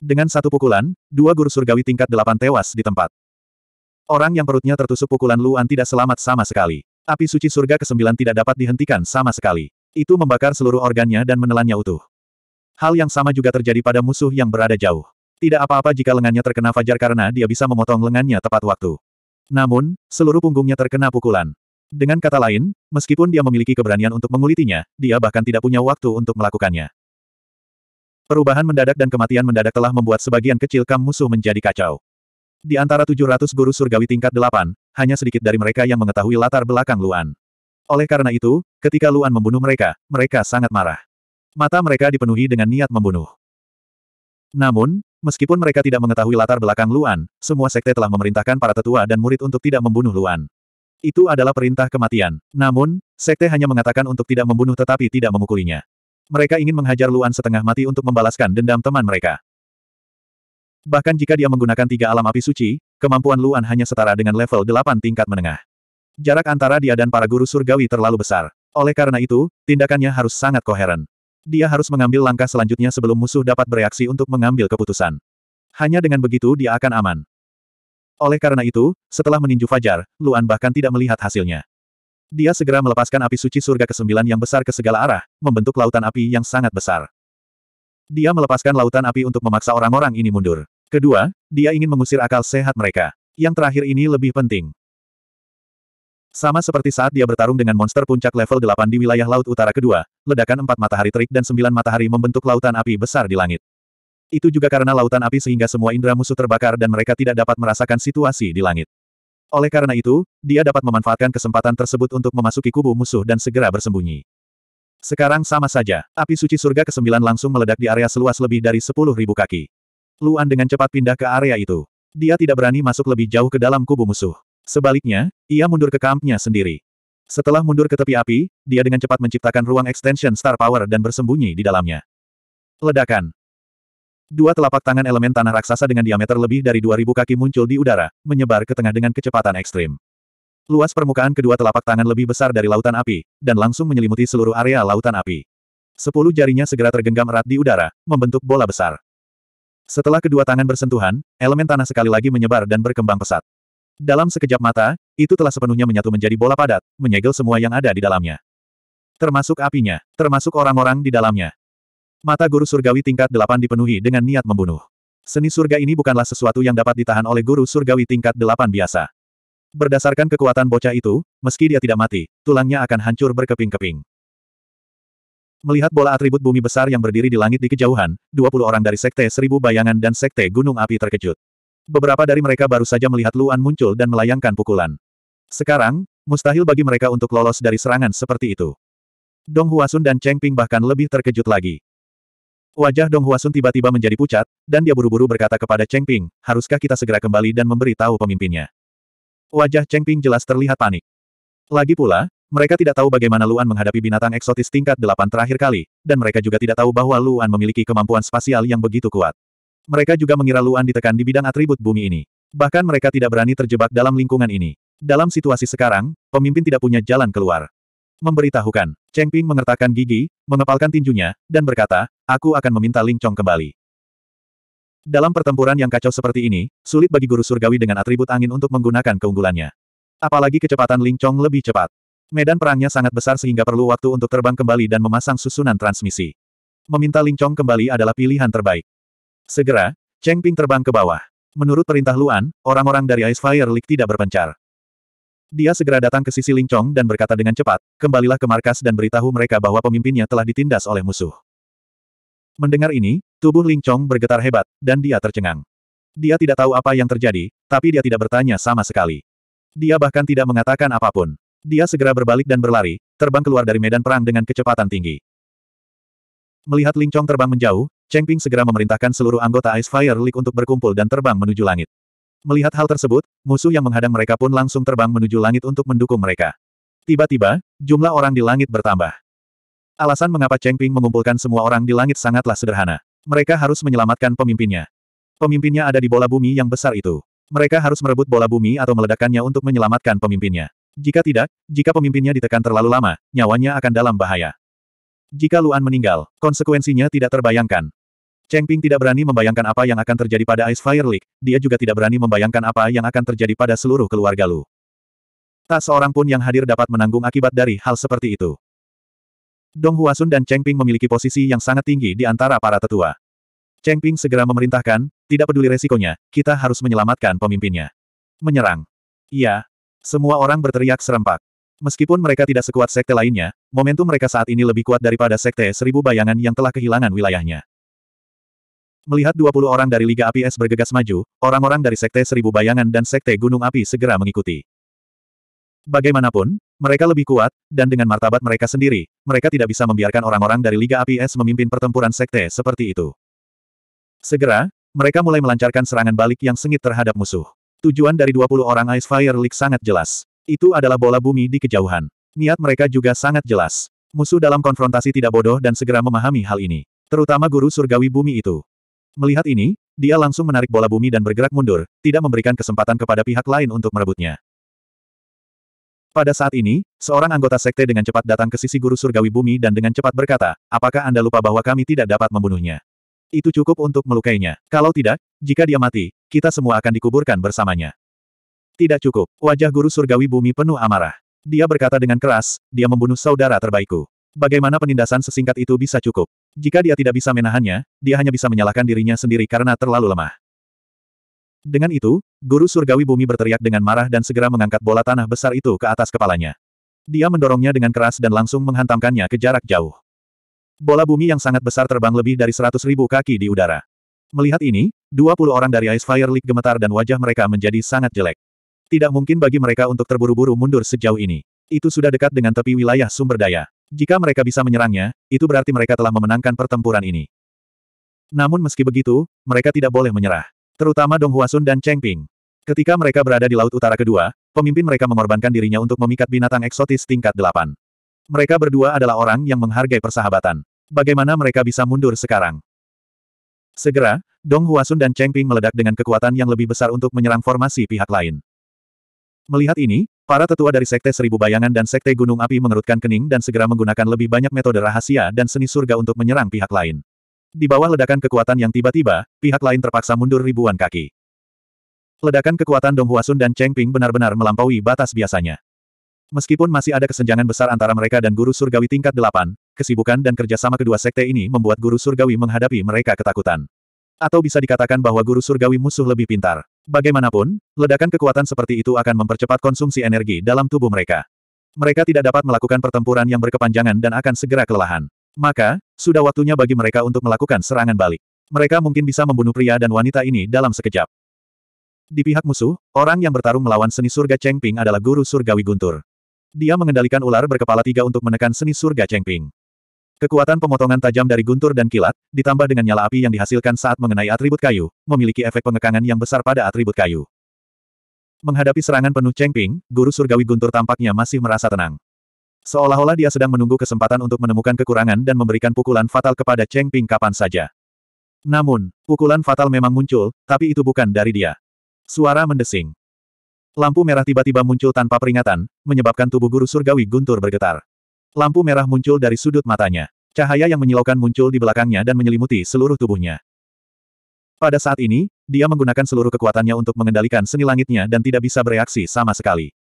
Dengan satu pukulan, dua guru surgawi tingkat delapan tewas di tempat. Orang yang perutnya tertusuk pukulan Luan tidak selamat sama sekali. Api suci surga kesembilan tidak dapat dihentikan sama sekali. Itu membakar seluruh organnya dan menelannya utuh. Hal yang sama juga terjadi pada musuh yang berada jauh. Tidak apa-apa jika lengannya terkena fajar karena dia bisa memotong lengannya tepat waktu. Namun, seluruh punggungnya terkena pukulan. Dengan kata lain, meskipun dia memiliki keberanian untuk mengulitinya, dia bahkan tidak punya waktu untuk melakukannya. Perubahan mendadak dan kematian mendadak telah membuat sebagian kecil kam musuh menjadi kacau. Di antara 700 guru surgawi tingkat 8, hanya sedikit dari mereka yang mengetahui latar belakang Luan. Oleh karena itu, ketika Luan membunuh mereka, mereka sangat marah. Mata mereka dipenuhi dengan niat membunuh. Namun, meskipun mereka tidak mengetahui latar belakang Luan, semua sekte telah memerintahkan para tetua dan murid untuk tidak membunuh Luan. Itu adalah perintah kematian. Namun, sekte hanya mengatakan untuk tidak membunuh tetapi tidak memukulinya mereka ingin menghajar Luan setengah mati untuk membalaskan dendam teman mereka. Bahkan jika dia menggunakan tiga alam api suci, kemampuan Luan hanya setara dengan level 8 tingkat menengah. Jarak antara dia dan para guru surgawi terlalu besar. Oleh karena itu, tindakannya harus sangat koheren. Dia harus mengambil langkah selanjutnya sebelum musuh dapat bereaksi untuk mengambil keputusan. Hanya dengan begitu dia akan aman. Oleh karena itu, setelah meninju Fajar, Luan bahkan tidak melihat hasilnya. Dia segera melepaskan api suci surga ke kesembilan yang besar ke segala arah, membentuk lautan api yang sangat besar. Dia melepaskan lautan api untuk memaksa orang-orang ini mundur. Kedua, dia ingin mengusir akal sehat mereka. Yang terakhir ini lebih penting. Sama seperti saat dia bertarung dengan monster puncak level 8 di wilayah Laut Utara kedua, ledakan empat matahari terik dan sembilan matahari membentuk lautan api besar di langit. Itu juga karena lautan api sehingga semua indera musuh terbakar dan mereka tidak dapat merasakan situasi di langit. Oleh karena itu, dia dapat memanfaatkan kesempatan tersebut untuk memasuki kubu musuh dan segera bersembunyi. Sekarang sama saja, api suci surga ke-9 langsung meledak di area seluas lebih dari 10.000 kaki. Luan dengan cepat pindah ke area itu. Dia tidak berani masuk lebih jauh ke dalam kubu musuh. Sebaliknya, ia mundur ke kampnya sendiri. Setelah mundur ke tepi api, dia dengan cepat menciptakan ruang extension star power dan bersembunyi di dalamnya. Ledakan. Dua telapak tangan elemen tanah raksasa dengan diameter lebih dari 2000 kaki muncul di udara, menyebar ke tengah dengan kecepatan ekstrim. Luas permukaan kedua telapak tangan lebih besar dari lautan api, dan langsung menyelimuti seluruh area lautan api. Sepuluh jarinya segera tergenggam erat di udara, membentuk bola besar. Setelah kedua tangan bersentuhan, elemen tanah sekali lagi menyebar dan berkembang pesat. Dalam sekejap mata, itu telah sepenuhnya menyatu menjadi bola padat, menyegel semua yang ada di dalamnya. Termasuk apinya, termasuk orang-orang di dalamnya. Mata guru surgawi tingkat 8 dipenuhi dengan niat membunuh. Seni surga ini bukanlah sesuatu yang dapat ditahan oleh guru surgawi tingkat 8 biasa. Berdasarkan kekuatan bocah itu, meski dia tidak mati, tulangnya akan hancur berkeping-keping. Melihat bola atribut bumi besar yang berdiri di langit di kejauhan, 20 orang dari Sekte Seribu Bayangan dan Sekte Gunung Api terkejut. Beberapa dari mereka baru saja melihat Luan muncul dan melayangkan pukulan. Sekarang, mustahil bagi mereka untuk lolos dari serangan seperti itu. Dong Huasun dan Cheng Ping bahkan lebih terkejut lagi. Wajah Dong Huasun tiba-tiba menjadi pucat, dan dia buru-buru berkata kepada Cheng Ping, haruskah kita segera kembali dan memberitahu pemimpinnya. Wajah Cheng Ping jelas terlihat panik. Lagi pula, mereka tidak tahu bagaimana Luan menghadapi binatang eksotis tingkat delapan terakhir kali, dan mereka juga tidak tahu bahwa Luan memiliki kemampuan spasial yang begitu kuat. Mereka juga mengira Luan ditekan di bidang atribut bumi ini. Bahkan mereka tidak berani terjebak dalam lingkungan ini. Dalam situasi sekarang, pemimpin tidak punya jalan keluar memberitahukan. Cheng Ping mengertakkan gigi, mengepalkan tinjunya, dan berkata, aku akan meminta Ling Chong kembali. Dalam pertempuran yang kacau seperti ini, sulit bagi guru surgawi dengan atribut angin untuk menggunakan keunggulannya. Apalagi kecepatan Ling Chong lebih cepat. Medan perangnya sangat besar sehingga perlu waktu untuk terbang kembali dan memasang susunan transmisi. Meminta Ling Chong kembali adalah pilihan terbaik. Segera, Cheng Ping terbang ke bawah. Menurut perintah Luan, orang-orang dari Ice Fire League tidak berpencar. Dia segera datang ke sisi Ling Cong dan berkata dengan cepat, kembalilah ke markas dan beritahu mereka bahwa pemimpinnya telah ditindas oleh musuh. Mendengar ini, tubuh Ling Cong bergetar hebat, dan dia tercengang. Dia tidak tahu apa yang terjadi, tapi dia tidak bertanya sama sekali. Dia bahkan tidak mengatakan apapun. Dia segera berbalik dan berlari, terbang keluar dari medan perang dengan kecepatan tinggi. Melihat Ling Cong terbang menjauh, Cheng Ping segera memerintahkan seluruh anggota Ice Fire League untuk berkumpul dan terbang menuju langit. Melihat hal tersebut, musuh yang menghadang mereka pun langsung terbang menuju langit untuk mendukung mereka. Tiba-tiba, jumlah orang di langit bertambah. Alasan mengapa Cheng Ping mengumpulkan semua orang di langit sangatlah sederhana. Mereka harus menyelamatkan pemimpinnya. Pemimpinnya ada di bola bumi yang besar itu. Mereka harus merebut bola bumi atau meledakkannya untuk menyelamatkan pemimpinnya. Jika tidak, jika pemimpinnya ditekan terlalu lama, nyawanya akan dalam bahaya. Jika Luan meninggal, konsekuensinya tidak terbayangkan. Cheng Ping tidak berani membayangkan apa yang akan terjadi pada Ice Fire League, dia juga tidak berani membayangkan apa yang akan terjadi pada seluruh keluarga Lu. Tak seorang pun yang hadir dapat menanggung akibat dari hal seperti itu. Dong Huasun dan Cheng Ping memiliki posisi yang sangat tinggi di antara para tetua. Cheng Ping segera memerintahkan, tidak peduli resikonya, kita harus menyelamatkan pemimpinnya. Menyerang. Iya. Semua orang berteriak serempak. Meskipun mereka tidak sekuat sekte lainnya, momentum mereka saat ini lebih kuat daripada sekte seribu bayangan yang telah kehilangan wilayahnya. Melihat 20 orang dari Liga Api Es bergegas maju, orang-orang dari Sekte Seribu Bayangan dan Sekte Gunung Api segera mengikuti. Bagaimanapun, mereka lebih kuat, dan dengan martabat mereka sendiri, mereka tidak bisa membiarkan orang-orang dari Liga Api Es memimpin pertempuran Sekte seperti itu. Segera, mereka mulai melancarkan serangan balik yang sengit terhadap musuh. Tujuan dari 20 orang Ice Fire League sangat jelas. Itu adalah bola bumi di kejauhan. Niat mereka juga sangat jelas. Musuh dalam konfrontasi tidak bodoh dan segera memahami hal ini. Terutama guru surgawi bumi itu. Melihat ini, dia langsung menarik bola bumi dan bergerak mundur, tidak memberikan kesempatan kepada pihak lain untuk merebutnya. Pada saat ini, seorang anggota sekte dengan cepat datang ke sisi guru surgawi bumi dan dengan cepat berkata, apakah Anda lupa bahwa kami tidak dapat membunuhnya? Itu cukup untuk melukainya. Kalau tidak, jika dia mati, kita semua akan dikuburkan bersamanya. Tidak cukup. Wajah guru surgawi bumi penuh amarah. Dia berkata dengan keras, dia membunuh saudara terbaikku. Bagaimana penindasan sesingkat itu bisa cukup? Jika dia tidak bisa menahannya, dia hanya bisa menyalahkan dirinya sendiri karena terlalu lemah. Dengan itu, guru surgawi bumi berteriak dengan marah dan segera mengangkat bola tanah besar itu ke atas kepalanya. Dia mendorongnya dengan keras dan langsung menghantamkannya ke jarak jauh. Bola bumi yang sangat besar terbang lebih dari seratus ribu kaki di udara. Melihat ini, 20 orang dari Ice Fire League gemetar dan wajah mereka menjadi sangat jelek. Tidak mungkin bagi mereka untuk terburu-buru mundur sejauh ini. Itu sudah dekat dengan tepi wilayah sumber daya. Jika mereka bisa menyerangnya, itu berarti mereka telah memenangkan pertempuran ini. Namun meski begitu, mereka tidak boleh menyerah. Terutama Dong Huasun dan Cheng Ping. Ketika mereka berada di Laut Utara kedua, pemimpin mereka mengorbankan dirinya untuk memikat binatang eksotis tingkat delapan. Mereka berdua adalah orang yang menghargai persahabatan. Bagaimana mereka bisa mundur sekarang? Segera, Dong Huasun dan Cheng Ping meledak dengan kekuatan yang lebih besar untuk menyerang formasi pihak lain. Melihat ini, Para tetua dari Sekte Seribu Bayangan dan Sekte Gunung Api mengerutkan kening dan segera menggunakan lebih banyak metode rahasia dan seni surga untuk menyerang pihak lain. Di bawah ledakan kekuatan yang tiba-tiba, pihak lain terpaksa mundur ribuan kaki. Ledakan kekuatan Dong Huasun dan Cheng Ping benar-benar melampaui batas biasanya. Meskipun masih ada kesenjangan besar antara mereka dan Guru Surgawi tingkat 8, kesibukan dan kerjasama kedua sekte ini membuat Guru Surgawi menghadapi mereka ketakutan. Atau bisa dikatakan bahwa Guru Surgawi musuh lebih pintar. Bagaimanapun, ledakan kekuatan seperti itu akan mempercepat konsumsi energi dalam tubuh mereka. Mereka tidak dapat melakukan pertempuran yang berkepanjangan dan akan segera kelelahan. Maka, sudah waktunya bagi mereka untuk melakukan serangan balik. Mereka mungkin bisa membunuh pria dan wanita ini dalam sekejap. Di pihak musuh, orang yang bertarung melawan seni surga Cheng Ping adalah guru surgawi Guntur. Dia mengendalikan ular berkepala tiga untuk menekan seni surga Cheng Ping. Kekuatan pemotongan tajam dari guntur dan kilat, ditambah dengan nyala api yang dihasilkan saat mengenai atribut kayu, memiliki efek pengekangan yang besar pada atribut kayu. Menghadapi serangan penuh cengping, guru surgawi guntur tampaknya masih merasa tenang. Seolah-olah dia sedang menunggu kesempatan untuk menemukan kekurangan dan memberikan pukulan fatal kepada Cheng Ping kapan saja. Namun, pukulan fatal memang muncul, tapi itu bukan dari dia. Suara mendesing. Lampu merah tiba-tiba muncul tanpa peringatan, menyebabkan tubuh guru surgawi guntur bergetar. Lampu merah muncul dari sudut matanya. Cahaya yang menyilaukan muncul di belakangnya dan menyelimuti seluruh tubuhnya. Pada saat ini, dia menggunakan seluruh kekuatannya untuk mengendalikan seni langitnya dan tidak bisa bereaksi sama sekali.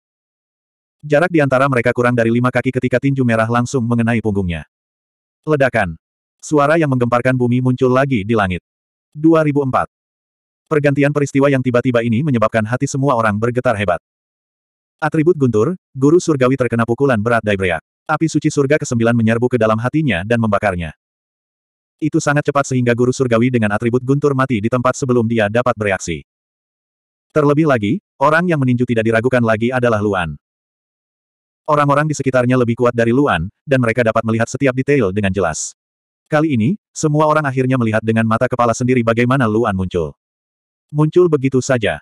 Jarak di antara mereka kurang dari lima kaki ketika tinju merah langsung mengenai punggungnya. Ledakan. Suara yang menggemparkan bumi muncul lagi di langit. 2004. Pergantian peristiwa yang tiba-tiba ini menyebabkan hati semua orang bergetar hebat. Atribut guntur, guru surgawi terkena pukulan berat Daibreak. Api suci surga ke-9 menyerbu ke dalam hatinya dan membakarnya. Itu sangat cepat sehingga guru surgawi dengan atribut guntur mati di tempat sebelum dia dapat bereaksi. Terlebih lagi, orang yang meninju tidak diragukan lagi adalah Luan. Orang-orang di sekitarnya lebih kuat dari Luan, dan mereka dapat melihat setiap detail dengan jelas. Kali ini, semua orang akhirnya melihat dengan mata kepala sendiri bagaimana Luan muncul. Muncul begitu saja.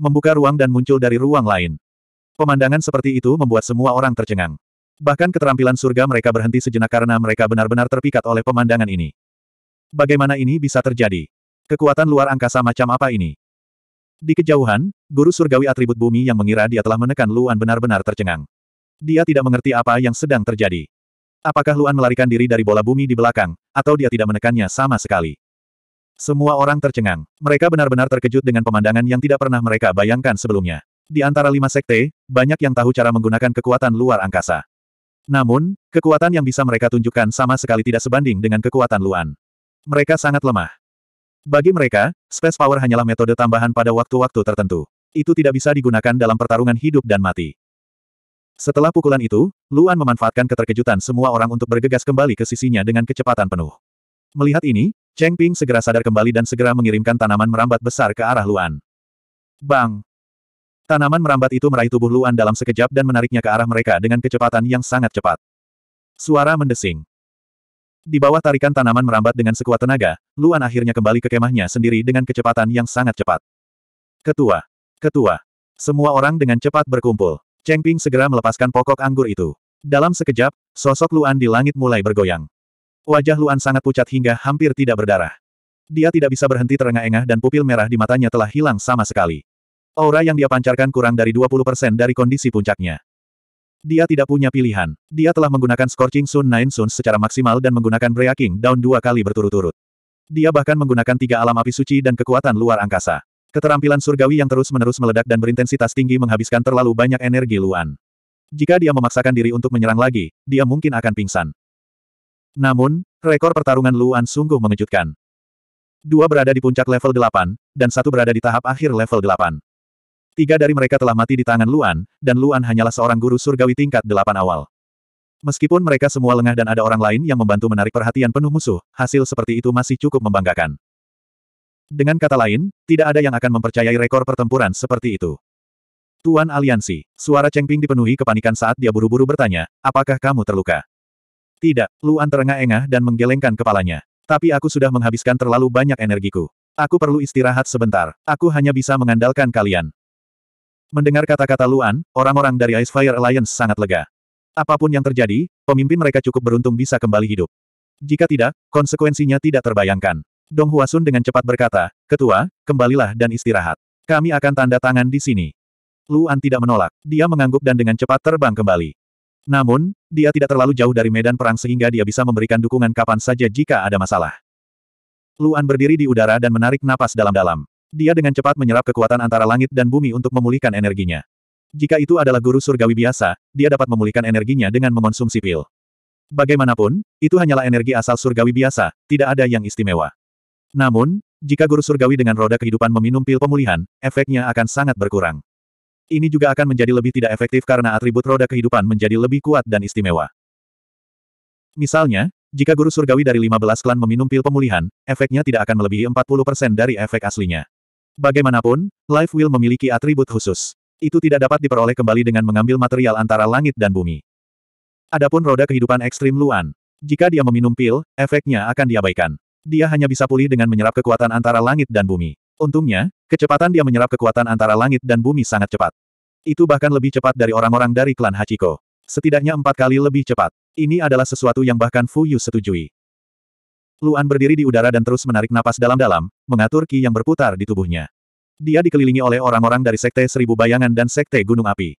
Membuka ruang dan muncul dari ruang lain. Pemandangan seperti itu membuat semua orang tercengang. Bahkan keterampilan surga mereka berhenti sejenak karena mereka benar-benar terpikat oleh pemandangan ini. Bagaimana ini bisa terjadi? Kekuatan luar angkasa macam apa ini? Di kejauhan, guru surgawi atribut bumi yang mengira dia telah menekan Luan benar-benar tercengang. Dia tidak mengerti apa yang sedang terjadi. Apakah Luan melarikan diri dari bola bumi di belakang, atau dia tidak menekannya sama sekali? Semua orang tercengang. Mereka benar-benar terkejut dengan pemandangan yang tidak pernah mereka bayangkan sebelumnya. Di antara lima sekte, banyak yang tahu cara menggunakan kekuatan luar angkasa. Namun, kekuatan yang bisa mereka tunjukkan sama sekali tidak sebanding dengan kekuatan Luan. Mereka sangat lemah. Bagi mereka, space power hanyalah metode tambahan pada waktu-waktu tertentu. Itu tidak bisa digunakan dalam pertarungan hidup dan mati. Setelah pukulan itu, Luan memanfaatkan keterkejutan semua orang untuk bergegas kembali ke sisinya dengan kecepatan penuh. Melihat ini, Cheng Ping segera sadar kembali dan segera mengirimkan tanaman merambat besar ke arah Luan. Bang! Tanaman merambat itu meraih tubuh Luan dalam sekejap dan menariknya ke arah mereka dengan kecepatan yang sangat cepat. Suara mendesing. Di bawah tarikan tanaman merambat dengan sekuat tenaga, Luan akhirnya kembali ke kemahnya sendiri dengan kecepatan yang sangat cepat. Ketua. Ketua. Semua orang dengan cepat berkumpul. Cheng Ping segera melepaskan pokok anggur itu. Dalam sekejap, sosok Luan di langit mulai bergoyang. Wajah Luan sangat pucat hingga hampir tidak berdarah. Dia tidak bisa berhenti terengah-engah dan pupil merah di matanya telah hilang sama sekali. Aura yang dia pancarkan kurang dari 20% dari kondisi puncaknya. Dia tidak punya pilihan. Dia telah menggunakan Scorching Sun Nine Suns secara maksimal dan menggunakan Breaking Down dua kali berturut-turut. Dia bahkan menggunakan tiga alam api suci dan kekuatan luar angkasa. Keterampilan surgawi yang terus-menerus meledak dan berintensitas tinggi menghabiskan terlalu banyak energi Luan. Jika dia memaksakan diri untuk menyerang lagi, dia mungkin akan pingsan. Namun, rekor pertarungan Luan sungguh mengejutkan. Dua berada di puncak level 8, dan satu berada di tahap akhir level 8. Tiga dari mereka telah mati di tangan Luan, dan Luan hanyalah seorang guru surgawi tingkat delapan awal. Meskipun mereka semua lengah dan ada orang lain yang membantu menarik perhatian penuh musuh, hasil seperti itu masih cukup membanggakan. Dengan kata lain, tidak ada yang akan mempercayai rekor pertempuran seperti itu. Tuan Aliansi, suara Chengping dipenuhi kepanikan saat dia buru-buru bertanya, apakah kamu terluka? Tidak, Luan terengah-engah dan menggelengkan kepalanya. Tapi aku sudah menghabiskan terlalu banyak energiku. Aku perlu istirahat sebentar. Aku hanya bisa mengandalkan kalian. Mendengar kata-kata Luan, orang-orang dari Ice Fire Alliance sangat lega. Apapun yang terjadi, pemimpin mereka cukup beruntung bisa kembali hidup. Jika tidak, konsekuensinya tidak terbayangkan. Dong Huasun dengan cepat berkata, Ketua, kembalilah dan istirahat. Kami akan tanda tangan di sini. Luan tidak menolak. Dia mengangguk dan dengan cepat terbang kembali. Namun, dia tidak terlalu jauh dari medan perang sehingga dia bisa memberikan dukungan kapan saja jika ada masalah. Luan berdiri di udara dan menarik napas dalam-dalam. Dia dengan cepat menyerap kekuatan antara langit dan bumi untuk memulihkan energinya. Jika itu adalah guru surgawi biasa, dia dapat memulihkan energinya dengan mengonsumsi pil. Bagaimanapun, itu hanyalah energi asal surgawi biasa, tidak ada yang istimewa. Namun, jika guru surgawi dengan roda kehidupan meminum pil pemulihan, efeknya akan sangat berkurang. Ini juga akan menjadi lebih tidak efektif karena atribut roda kehidupan menjadi lebih kuat dan istimewa. Misalnya, jika guru surgawi dari 15 klan meminum pil pemulihan, efeknya tidak akan melebihi 40% dari efek aslinya. Bagaimanapun, Life Will memiliki atribut khusus. Itu tidak dapat diperoleh kembali dengan mengambil material antara langit dan bumi. Adapun roda kehidupan ekstrim Luan. Jika dia meminum pil, efeknya akan diabaikan. Dia hanya bisa pulih dengan menyerap kekuatan antara langit dan bumi. Untungnya, kecepatan dia menyerap kekuatan antara langit dan bumi sangat cepat. Itu bahkan lebih cepat dari orang-orang dari klan Hachiko. Setidaknya empat kali lebih cepat. Ini adalah sesuatu yang bahkan Fuyu setujui. Luan berdiri di udara dan terus menarik napas dalam-dalam, mengatur ki yang berputar di tubuhnya. Dia dikelilingi oleh orang-orang dari Sekte Seribu Bayangan dan Sekte Gunung Api.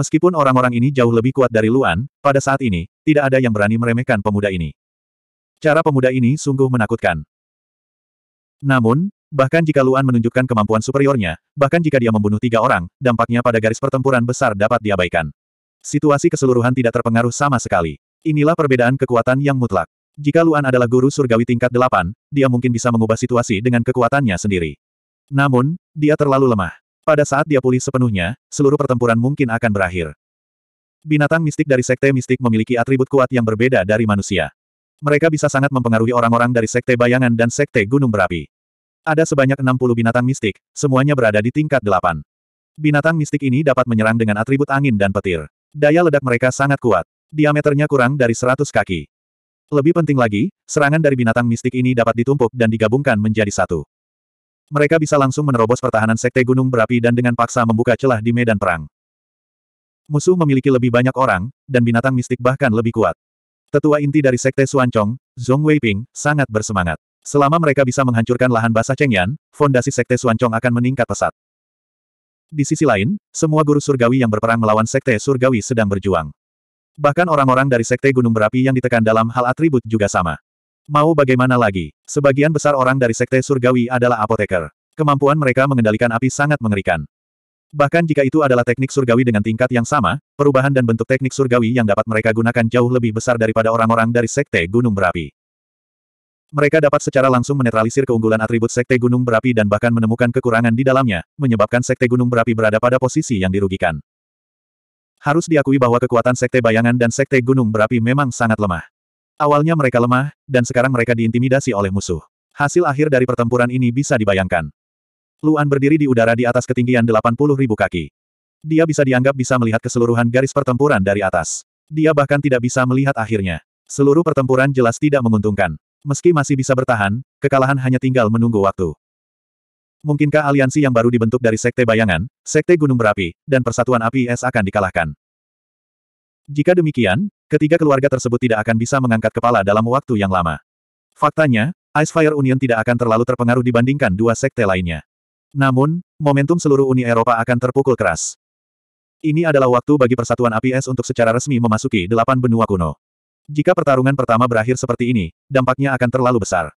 Meskipun orang-orang ini jauh lebih kuat dari Luan, pada saat ini, tidak ada yang berani meremehkan pemuda ini. Cara pemuda ini sungguh menakutkan. Namun, bahkan jika Luan menunjukkan kemampuan superiornya, bahkan jika dia membunuh tiga orang, dampaknya pada garis pertempuran besar dapat diabaikan. Situasi keseluruhan tidak terpengaruh sama sekali. Inilah perbedaan kekuatan yang mutlak. Jika Luan adalah guru surgawi tingkat delapan, dia mungkin bisa mengubah situasi dengan kekuatannya sendiri. Namun, dia terlalu lemah. Pada saat dia pulih sepenuhnya, seluruh pertempuran mungkin akan berakhir. Binatang mistik dari sekte mistik memiliki atribut kuat yang berbeda dari manusia. Mereka bisa sangat mempengaruhi orang-orang dari sekte bayangan dan sekte gunung berapi. Ada sebanyak 60 binatang mistik, semuanya berada di tingkat delapan. Binatang mistik ini dapat menyerang dengan atribut angin dan petir. Daya ledak mereka sangat kuat. Diameternya kurang dari 100 kaki. Lebih penting lagi, serangan dari binatang mistik ini dapat ditumpuk dan digabungkan menjadi satu. Mereka bisa langsung menerobos pertahanan Sekte Gunung Berapi dan dengan paksa membuka celah di medan perang. Musuh memiliki lebih banyak orang, dan binatang mistik bahkan lebih kuat. Tetua inti dari Sekte Suancong, Zhong Weiping, sangat bersemangat. Selama mereka bisa menghancurkan lahan basah Chengyan, fondasi Sekte Suancong akan meningkat pesat. Di sisi lain, semua guru surgawi yang berperang melawan Sekte Surgawi sedang berjuang. Bahkan orang-orang dari Sekte Gunung Berapi yang ditekan dalam hal atribut juga sama. Mau bagaimana lagi, sebagian besar orang dari Sekte Surgawi adalah apoteker. Kemampuan mereka mengendalikan api sangat mengerikan. Bahkan jika itu adalah teknik surgawi dengan tingkat yang sama, perubahan dan bentuk teknik surgawi yang dapat mereka gunakan jauh lebih besar daripada orang-orang dari Sekte Gunung Berapi. Mereka dapat secara langsung menetralisir keunggulan atribut Sekte Gunung Berapi dan bahkan menemukan kekurangan di dalamnya, menyebabkan Sekte Gunung Berapi berada pada posisi yang dirugikan. Harus diakui bahwa kekuatan Sekte Bayangan dan Sekte Gunung Berapi memang sangat lemah. Awalnya mereka lemah, dan sekarang mereka diintimidasi oleh musuh. Hasil akhir dari pertempuran ini bisa dibayangkan. Luan berdiri di udara di atas ketinggian 80 ribu kaki. Dia bisa dianggap bisa melihat keseluruhan garis pertempuran dari atas. Dia bahkan tidak bisa melihat akhirnya. Seluruh pertempuran jelas tidak menguntungkan. Meski masih bisa bertahan, kekalahan hanya tinggal menunggu waktu. Mungkinkah aliansi yang baru dibentuk dari Sekte Bayangan, Sekte Gunung Berapi, dan Persatuan Api Es akan dikalahkan? Jika demikian, ketiga keluarga tersebut tidak akan bisa mengangkat kepala dalam waktu yang lama. Faktanya, Ice Fire Union tidak akan terlalu terpengaruh dibandingkan dua sekte lainnya. Namun, momentum seluruh Uni Eropa akan terpukul keras. Ini adalah waktu bagi Persatuan Api Es untuk secara resmi memasuki delapan benua kuno. Jika pertarungan pertama berakhir seperti ini, dampaknya akan terlalu besar.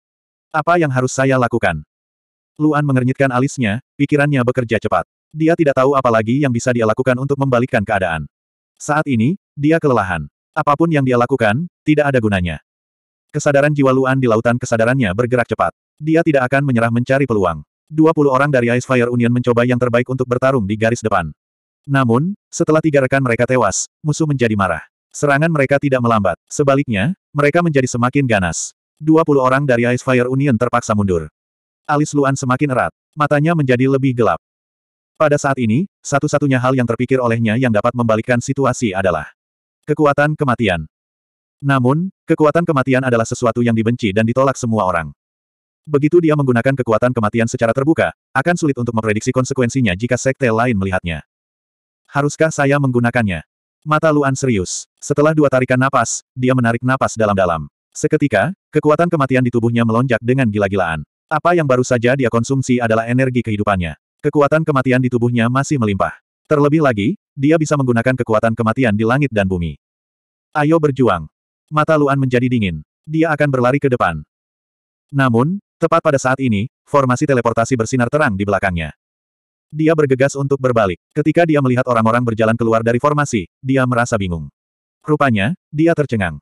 Apa yang harus saya lakukan? Luan mengernyitkan alisnya, pikirannya bekerja cepat. Dia tidak tahu apa lagi yang bisa dia lakukan untuk membalikkan keadaan. Saat ini, dia kelelahan. Apapun yang dia lakukan, tidak ada gunanya. Kesadaran jiwa Luan di lautan kesadarannya bergerak cepat. Dia tidak akan menyerah mencari peluang. 20 orang dari Ice Fire Union mencoba yang terbaik untuk bertarung di garis depan. Namun, setelah tiga rekan mereka tewas, musuh menjadi marah. Serangan mereka tidak melambat. Sebaliknya, mereka menjadi semakin ganas. 20 orang dari Ice Fire Union terpaksa mundur. Alis Luan semakin erat. Matanya menjadi lebih gelap. Pada saat ini, satu-satunya hal yang terpikir olehnya yang dapat membalikkan situasi adalah kekuatan kematian. Namun, kekuatan kematian adalah sesuatu yang dibenci dan ditolak semua orang. Begitu dia menggunakan kekuatan kematian secara terbuka, akan sulit untuk memprediksi konsekuensinya jika sekte lain melihatnya. Haruskah saya menggunakannya? Mata Luan serius. Setelah dua tarikan napas, dia menarik napas dalam-dalam. Seketika, kekuatan kematian di tubuhnya melonjak dengan gila-gilaan. Apa yang baru saja dia konsumsi adalah energi kehidupannya. Kekuatan kematian di tubuhnya masih melimpah. Terlebih lagi, dia bisa menggunakan kekuatan kematian di langit dan bumi. Ayo berjuang. Mata Luan menjadi dingin. Dia akan berlari ke depan. Namun, tepat pada saat ini, formasi teleportasi bersinar terang di belakangnya. Dia bergegas untuk berbalik. Ketika dia melihat orang-orang berjalan keluar dari formasi, dia merasa bingung. Rupanya, dia tercengang.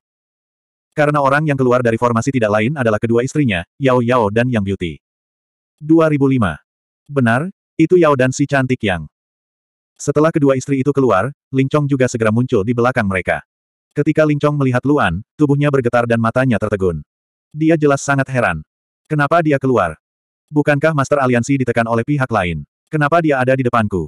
Karena orang yang keluar dari formasi tidak lain adalah kedua istrinya, Yao Yao dan Yang Beauty. 2005. Benar, itu Yao dan si cantik Yang. Setelah kedua istri itu keluar, Ling Chong juga segera muncul di belakang mereka. Ketika Ling Chong melihat Luan, tubuhnya bergetar dan matanya tertegun. Dia jelas sangat heran. Kenapa dia keluar? Bukankah Master Aliansi ditekan oleh pihak lain? Kenapa dia ada di depanku?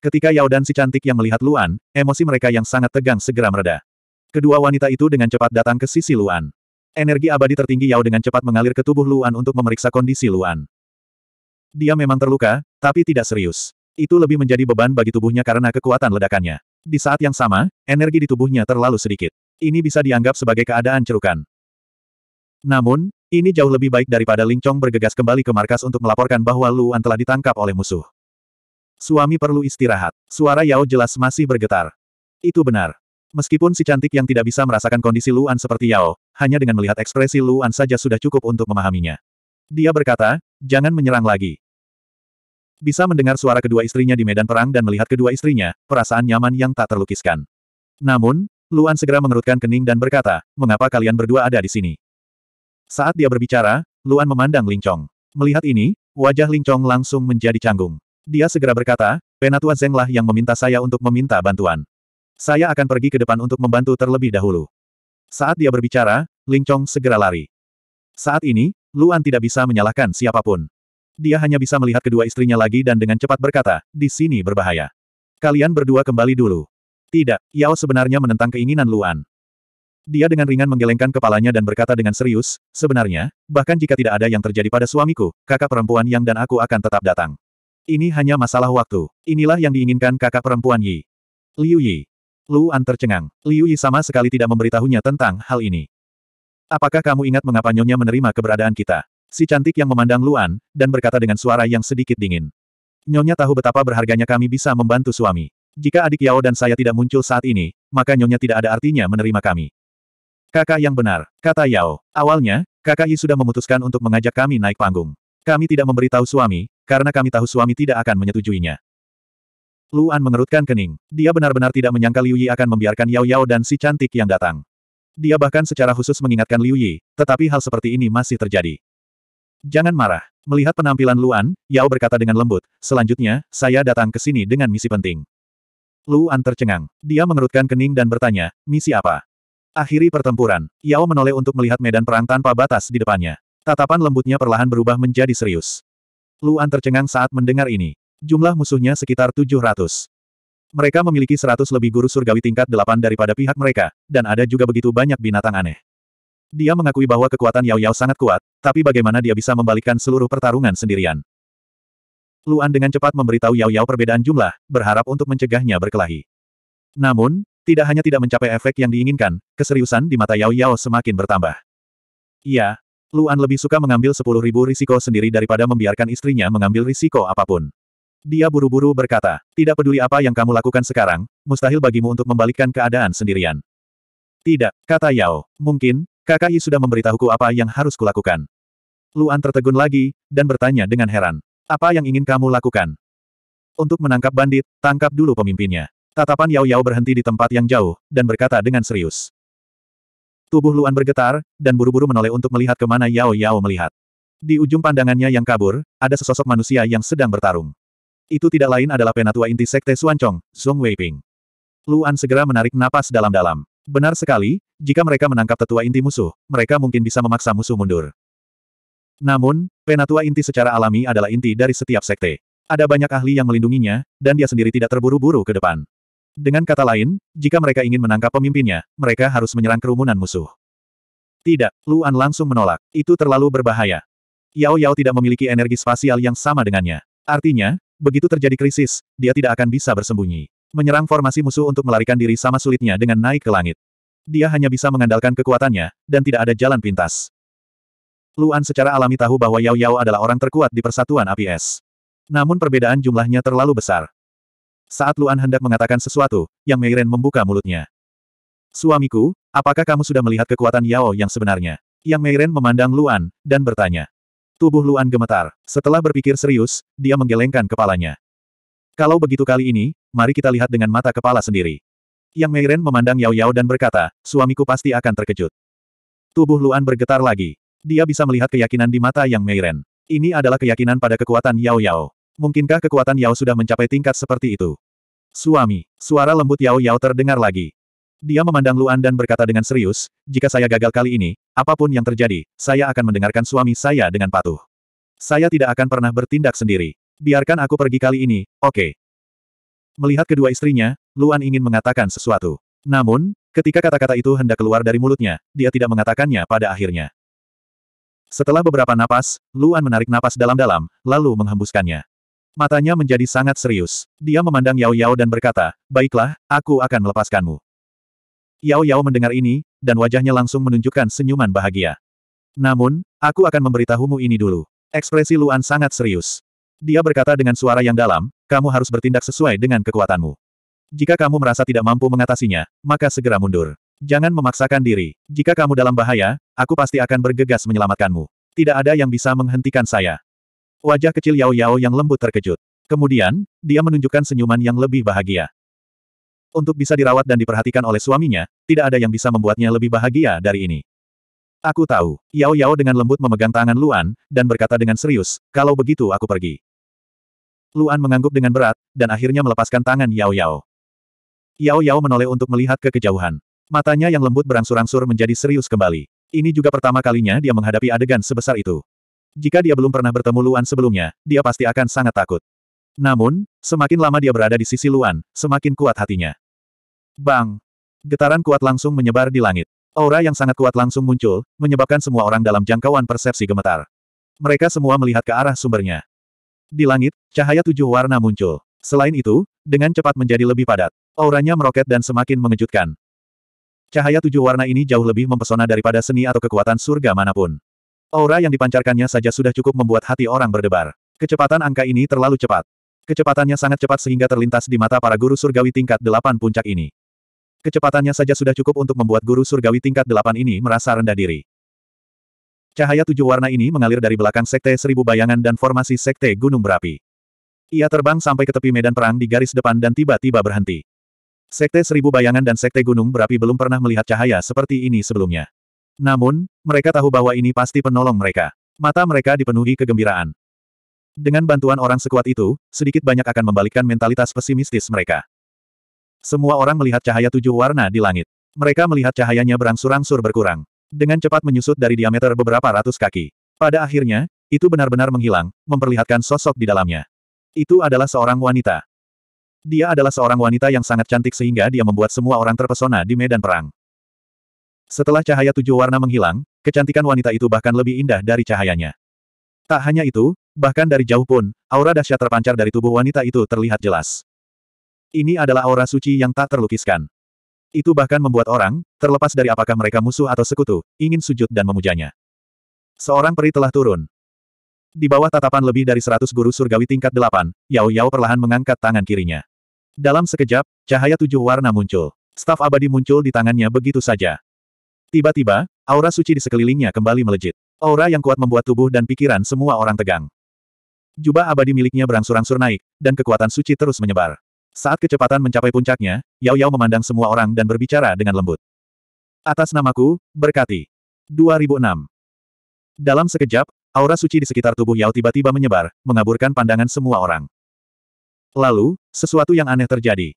Ketika Yao dan si cantik yang melihat Luan, emosi mereka yang sangat tegang segera mereda. Kedua wanita itu dengan cepat datang ke sisi Luan. Energi abadi tertinggi Yao dengan cepat mengalir ke tubuh Luan untuk memeriksa kondisi Luan. Dia memang terluka, tapi tidak serius. Itu lebih menjadi beban bagi tubuhnya karena kekuatan ledakannya. Di saat yang sama, energi di tubuhnya terlalu sedikit. Ini bisa dianggap sebagai keadaan cerukan. Namun, ini jauh lebih baik daripada Ling Chong bergegas kembali ke markas untuk melaporkan bahwa Luan telah ditangkap oleh musuh. Suami perlu istirahat. Suara Yao jelas masih bergetar. Itu benar. Meskipun si cantik yang tidak bisa merasakan kondisi Luan seperti Yao, hanya dengan melihat ekspresi Luan saja sudah cukup untuk memahaminya. Dia berkata, jangan menyerang lagi. Bisa mendengar suara kedua istrinya di medan perang dan melihat kedua istrinya, perasaan nyaman yang tak terlukiskan. Namun, Luan segera mengerutkan kening dan berkata, mengapa kalian berdua ada di sini? Saat dia berbicara, Luan memandang Lingcong. Melihat ini, wajah Lingcong langsung menjadi canggung. Dia segera berkata, Penatua Zenglah yang meminta saya untuk meminta bantuan. Saya akan pergi ke depan untuk membantu terlebih dahulu. Saat dia berbicara, Ling Chong segera lari. Saat ini, Luan tidak bisa menyalahkan siapapun. Dia hanya bisa melihat kedua istrinya lagi dan dengan cepat berkata, di sini berbahaya. Kalian berdua kembali dulu. Tidak, Yao sebenarnya menentang keinginan Luan. Dia dengan ringan menggelengkan kepalanya dan berkata dengan serius, sebenarnya, bahkan jika tidak ada yang terjadi pada suamiku, kakak perempuan Yang dan aku akan tetap datang. Ini hanya masalah waktu. Inilah yang diinginkan kakak perempuan Yi. Liu Yi. Luan tercengang. Liu Yi sama sekali tidak memberitahunya tentang hal ini. Apakah kamu ingat mengapa Nyonya menerima keberadaan kita? Si cantik yang memandang Luan, dan berkata dengan suara yang sedikit dingin. Nyonya tahu betapa berharganya kami bisa membantu suami. Jika adik Yao dan saya tidak muncul saat ini, maka Nyonya tidak ada artinya menerima kami. Kakak yang benar, kata Yao. Awalnya, kakak Yi sudah memutuskan untuk mengajak kami naik panggung. Kami tidak memberitahu suami, karena kami tahu suami tidak akan menyetujuinya. Luan mengerutkan kening. Dia benar-benar tidak menyangka Liu Yi akan membiarkan Yao Yao dan si cantik yang datang. Dia bahkan secara khusus mengingatkan Liu Yi, tetapi hal seperti ini masih terjadi. Jangan marah. Melihat penampilan Luan, Yao berkata dengan lembut, selanjutnya, saya datang ke sini dengan misi penting. Luan tercengang. Dia mengerutkan kening dan bertanya, misi apa? Akhiri pertempuran, Yao menoleh untuk melihat medan perang tanpa batas di depannya. Tatapan lembutnya perlahan berubah menjadi serius. Luan tercengang saat mendengar ini. Jumlah musuhnya sekitar 700. Mereka memiliki 100 lebih guru surgawi tingkat 8 daripada pihak mereka, dan ada juga begitu banyak binatang aneh. Dia mengakui bahwa kekuatan Yao Yao sangat kuat, tapi bagaimana dia bisa membalikkan seluruh pertarungan sendirian. Luan dengan cepat memberitahu Yao Yao perbedaan jumlah, berharap untuk mencegahnya berkelahi. Namun, tidak hanya tidak mencapai efek yang diinginkan, keseriusan di mata Yao Yao semakin bertambah. Iya, Luan lebih suka mengambil 10.000 risiko sendiri daripada membiarkan istrinya mengambil risiko apapun. Dia buru-buru berkata, tidak peduli apa yang kamu lakukan sekarang, mustahil bagimu untuk membalikkan keadaan sendirian. Tidak, kata Yao. Mungkin, kakak Yi sudah memberitahuku apa yang harus kulakukan. Luan tertegun lagi, dan bertanya dengan heran. Apa yang ingin kamu lakukan? Untuk menangkap bandit, tangkap dulu pemimpinnya. Tatapan Yao Yao berhenti di tempat yang jauh, dan berkata dengan serius. Tubuh Luan bergetar, dan buru-buru menoleh untuk melihat kemana Yao Yao melihat. Di ujung pandangannya yang kabur, ada sesosok manusia yang sedang bertarung. Itu tidak lain adalah penatua inti sekte Suancong, Song Weiping. Luan segera menarik napas dalam-dalam. Benar sekali, jika mereka menangkap tetua inti musuh, mereka mungkin bisa memaksa musuh mundur. Namun, penatua inti secara alami adalah inti dari setiap sekte. Ada banyak ahli yang melindunginya, dan dia sendiri tidak terburu-buru ke depan. Dengan kata lain, jika mereka ingin menangkap pemimpinnya, mereka harus menyerang kerumunan musuh. Tidak, Luan langsung menolak. Itu terlalu berbahaya. Yao Yao tidak memiliki energi spasial yang sama dengannya. Artinya, Begitu terjadi krisis, dia tidak akan bisa bersembunyi. Menyerang formasi musuh untuk melarikan diri sama sulitnya dengan naik ke langit. Dia hanya bisa mengandalkan kekuatannya, dan tidak ada jalan pintas. Luan secara alami tahu bahwa Yao Yao adalah orang terkuat di persatuan api es. Namun perbedaan jumlahnya terlalu besar. Saat Luan hendak mengatakan sesuatu, Yang Meiren membuka mulutnya. Suamiku, apakah kamu sudah melihat kekuatan Yao yang sebenarnya? Yang Meiren memandang Luan, dan bertanya. Tubuh Luan gemetar. Setelah berpikir serius, dia menggelengkan kepalanya. Kalau begitu kali ini, mari kita lihat dengan mata kepala sendiri. Yang Meiren memandang Yao Yao dan berkata, suamiku pasti akan terkejut. Tubuh Luan bergetar lagi. Dia bisa melihat keyakinan di mata Yang Meiren. Ini adalah keyakinan pada kekuatan Yao Yao. Mungkinkah kekuatan Yao sudah mencapai tingkat seperti itu? Suami, suara lembut Yao Yao terdengar lagi. Dia memandang Luan dan berkata dengan serius, jika saya gagal kali ini, apapun yang terjadi, saya akan mendengarkan suami saya dengan patuh. Saya tidak akan pernah bertindak sendiri. Biarkan aku pergi kali ini, oke. Okay. Melihat kedua istrinya, Luan ingin mengatakan sesuatu. Namun, ketika kata-kata itu hendak keluar dari mulutnya, dia tidak mengatakannya pada akhirnya. Setelah beberapa napas, Luan menarik napas dalam-dalam, lalu menghembuskannya. Matanya menjadi sangat serius. Dia memandang Yao Yao dan berkata, Baiklah, aku akan melepaskanmu. Yao Yao mendengar ini, dan wajahnya langsung menunjukkan senyuman bahagia. Namun, aku akan memberitahumu ini dulu. Ekspresi Luan sangat serius. Dia berkata dengan suara yang dalam, kamu harus bertindak sesuai dengan kekuatanmu. Jika kamu merasa tidak mampu mengatasinya, maka segera mundur. Jangan memaksakan diri. Jika kamu dalam bahaya, aku pasti akan bergegas menyelamatkanmu. Tidak ada yang bisa menghentikan saya. Wajah kecil Yao Yao yang lembut terkejut. Kemudian, dia menunjukkan senyuman yang lebih bahagia. Untuk bisa dirawat dan diperhatikan oleh suaminya, tidak ada yang bisa membuatnya lebih bahagia dari ini. Aku tahu, Yao Yao dengan lembut memegang tangan Luan, dan berkata dengan serius, kalau begitu aku pergi. Luan mengangguk dengan berat, dan akhirnya melepaskan tangan Yao Yao. Yao Yao menoleh untuk melihat ke kejauhan. Matanya yang lembut berangsur-angsur menjadi serius kembali. Ini juga pertama kalinya dia menghadapi adegan sebesar itu. Jika dia belum pernah bertemu Luan sebelumnya, dia pasti akan sangat takut. Namun, semakin lama dia berada di sisi Luan, semakin kuat hatinya. Bang! Getaran kuat langsung menyebar di langit. Aura yang sangat kuat langsung muncul, menyebabkan semua orang dalam jangkauan persepsi gemetar. Mereka semua melihat ke arah sumbernya. Di langit, cahaya tujuh warna muncul. Selain itu, dengan cepat menjadi lebih padat. Auranya meroket dan semakin mengejutkan. Cahaya tujuh warna ini jauh lebih mempesona daripada seni atau kekuatan surga manapun. Aura yang dipancarkannya saja sudah cukup membuat hati orang berdebar. Kecepatan angka ini terlalu cepat. Kecepatannya sangat cepat sehingga terlintas di mata para guru surgawi tingkat delapan puncak ini. Kecepatannya saja sudah cukup untuk membuat guru surgawi tingkat delapan ini merasa rendah diri. Cahaya tujuh warna ini mengalir dari belakang sekte seribu bayangan dan formasi sekte gunung berapi. Ia terbang sampai ke tepi medan perang di garis depan dan tiba-tiba berhenti. Sekte seribu bayangan dan sekte gunung berapi belum pernah melihat cahaya seperti ini sebelumnya. Namun, mereka tahu bahwa ini pasti penolong mereka. Mata mereka dipenuhi kegembiraan. Dengan bantuan orang sekuat itu, sedikit banyak akan membalikkan mentalitas pesimistis mereka. Semua orang melihat cahaya tujuh warna di langit. Mereka melihat cahayanya berangsur-angsur berkurang. Dengan cepat menyusut dari diameter beberapa ratus kaki. Pada akhirnya, itu benar-benar menghilang, memperlihatkan sosok di dalamnya. Itu adalah seorang wanita. Dia adalah seorang wanita yang sangat cantik sehingga dia membuat semua orang terpesona di medan perang. Setelah cahaya tujuh warna menghilang, kecantikan wanita itu bahkan lebih indah dari cahayanya. Tak hanya itu, bahkan dari jauh pun, aura dahsyat terpancar dari tubuh wanita itu terlihat jelas. Ini adalah aura suci yang tak terlukiskan. Itu bahkan membuat orang, terlepas dari apakah mereka musuh atau sekutu, ingin sujud dan memujanya. Seorang peri telah turun. Di bawah tatapan lebih dari seratus guru surgawi tingkat delapan, Yao Yao perlahan mengangkat tangan kirinya. Dalam sekejap, cahaya tujuh warna muncul. Staf abadi muncul di tangannya begitu saja. Tiba-tiba, aura suci di sekelilingnya kembali melejit. Aura yang kuat membuat tubuh dan pikiran semua orang tegang. Jubah abadi miliknya berangsur-angsur naik, dan kekuatan suci terus menyebar. Saat kecepatan mencapai puncaknya, Yao Yao memandang semua orang dan berbicara dengan lembut. Atas namaku, berkati. 2006. Dalam sekejap, aura suci di sekitar tubuh Yao tiba-tiba menyebar, mengaburkan pandangan semua orang. Lalu, sesuatu yang aneh terjadi.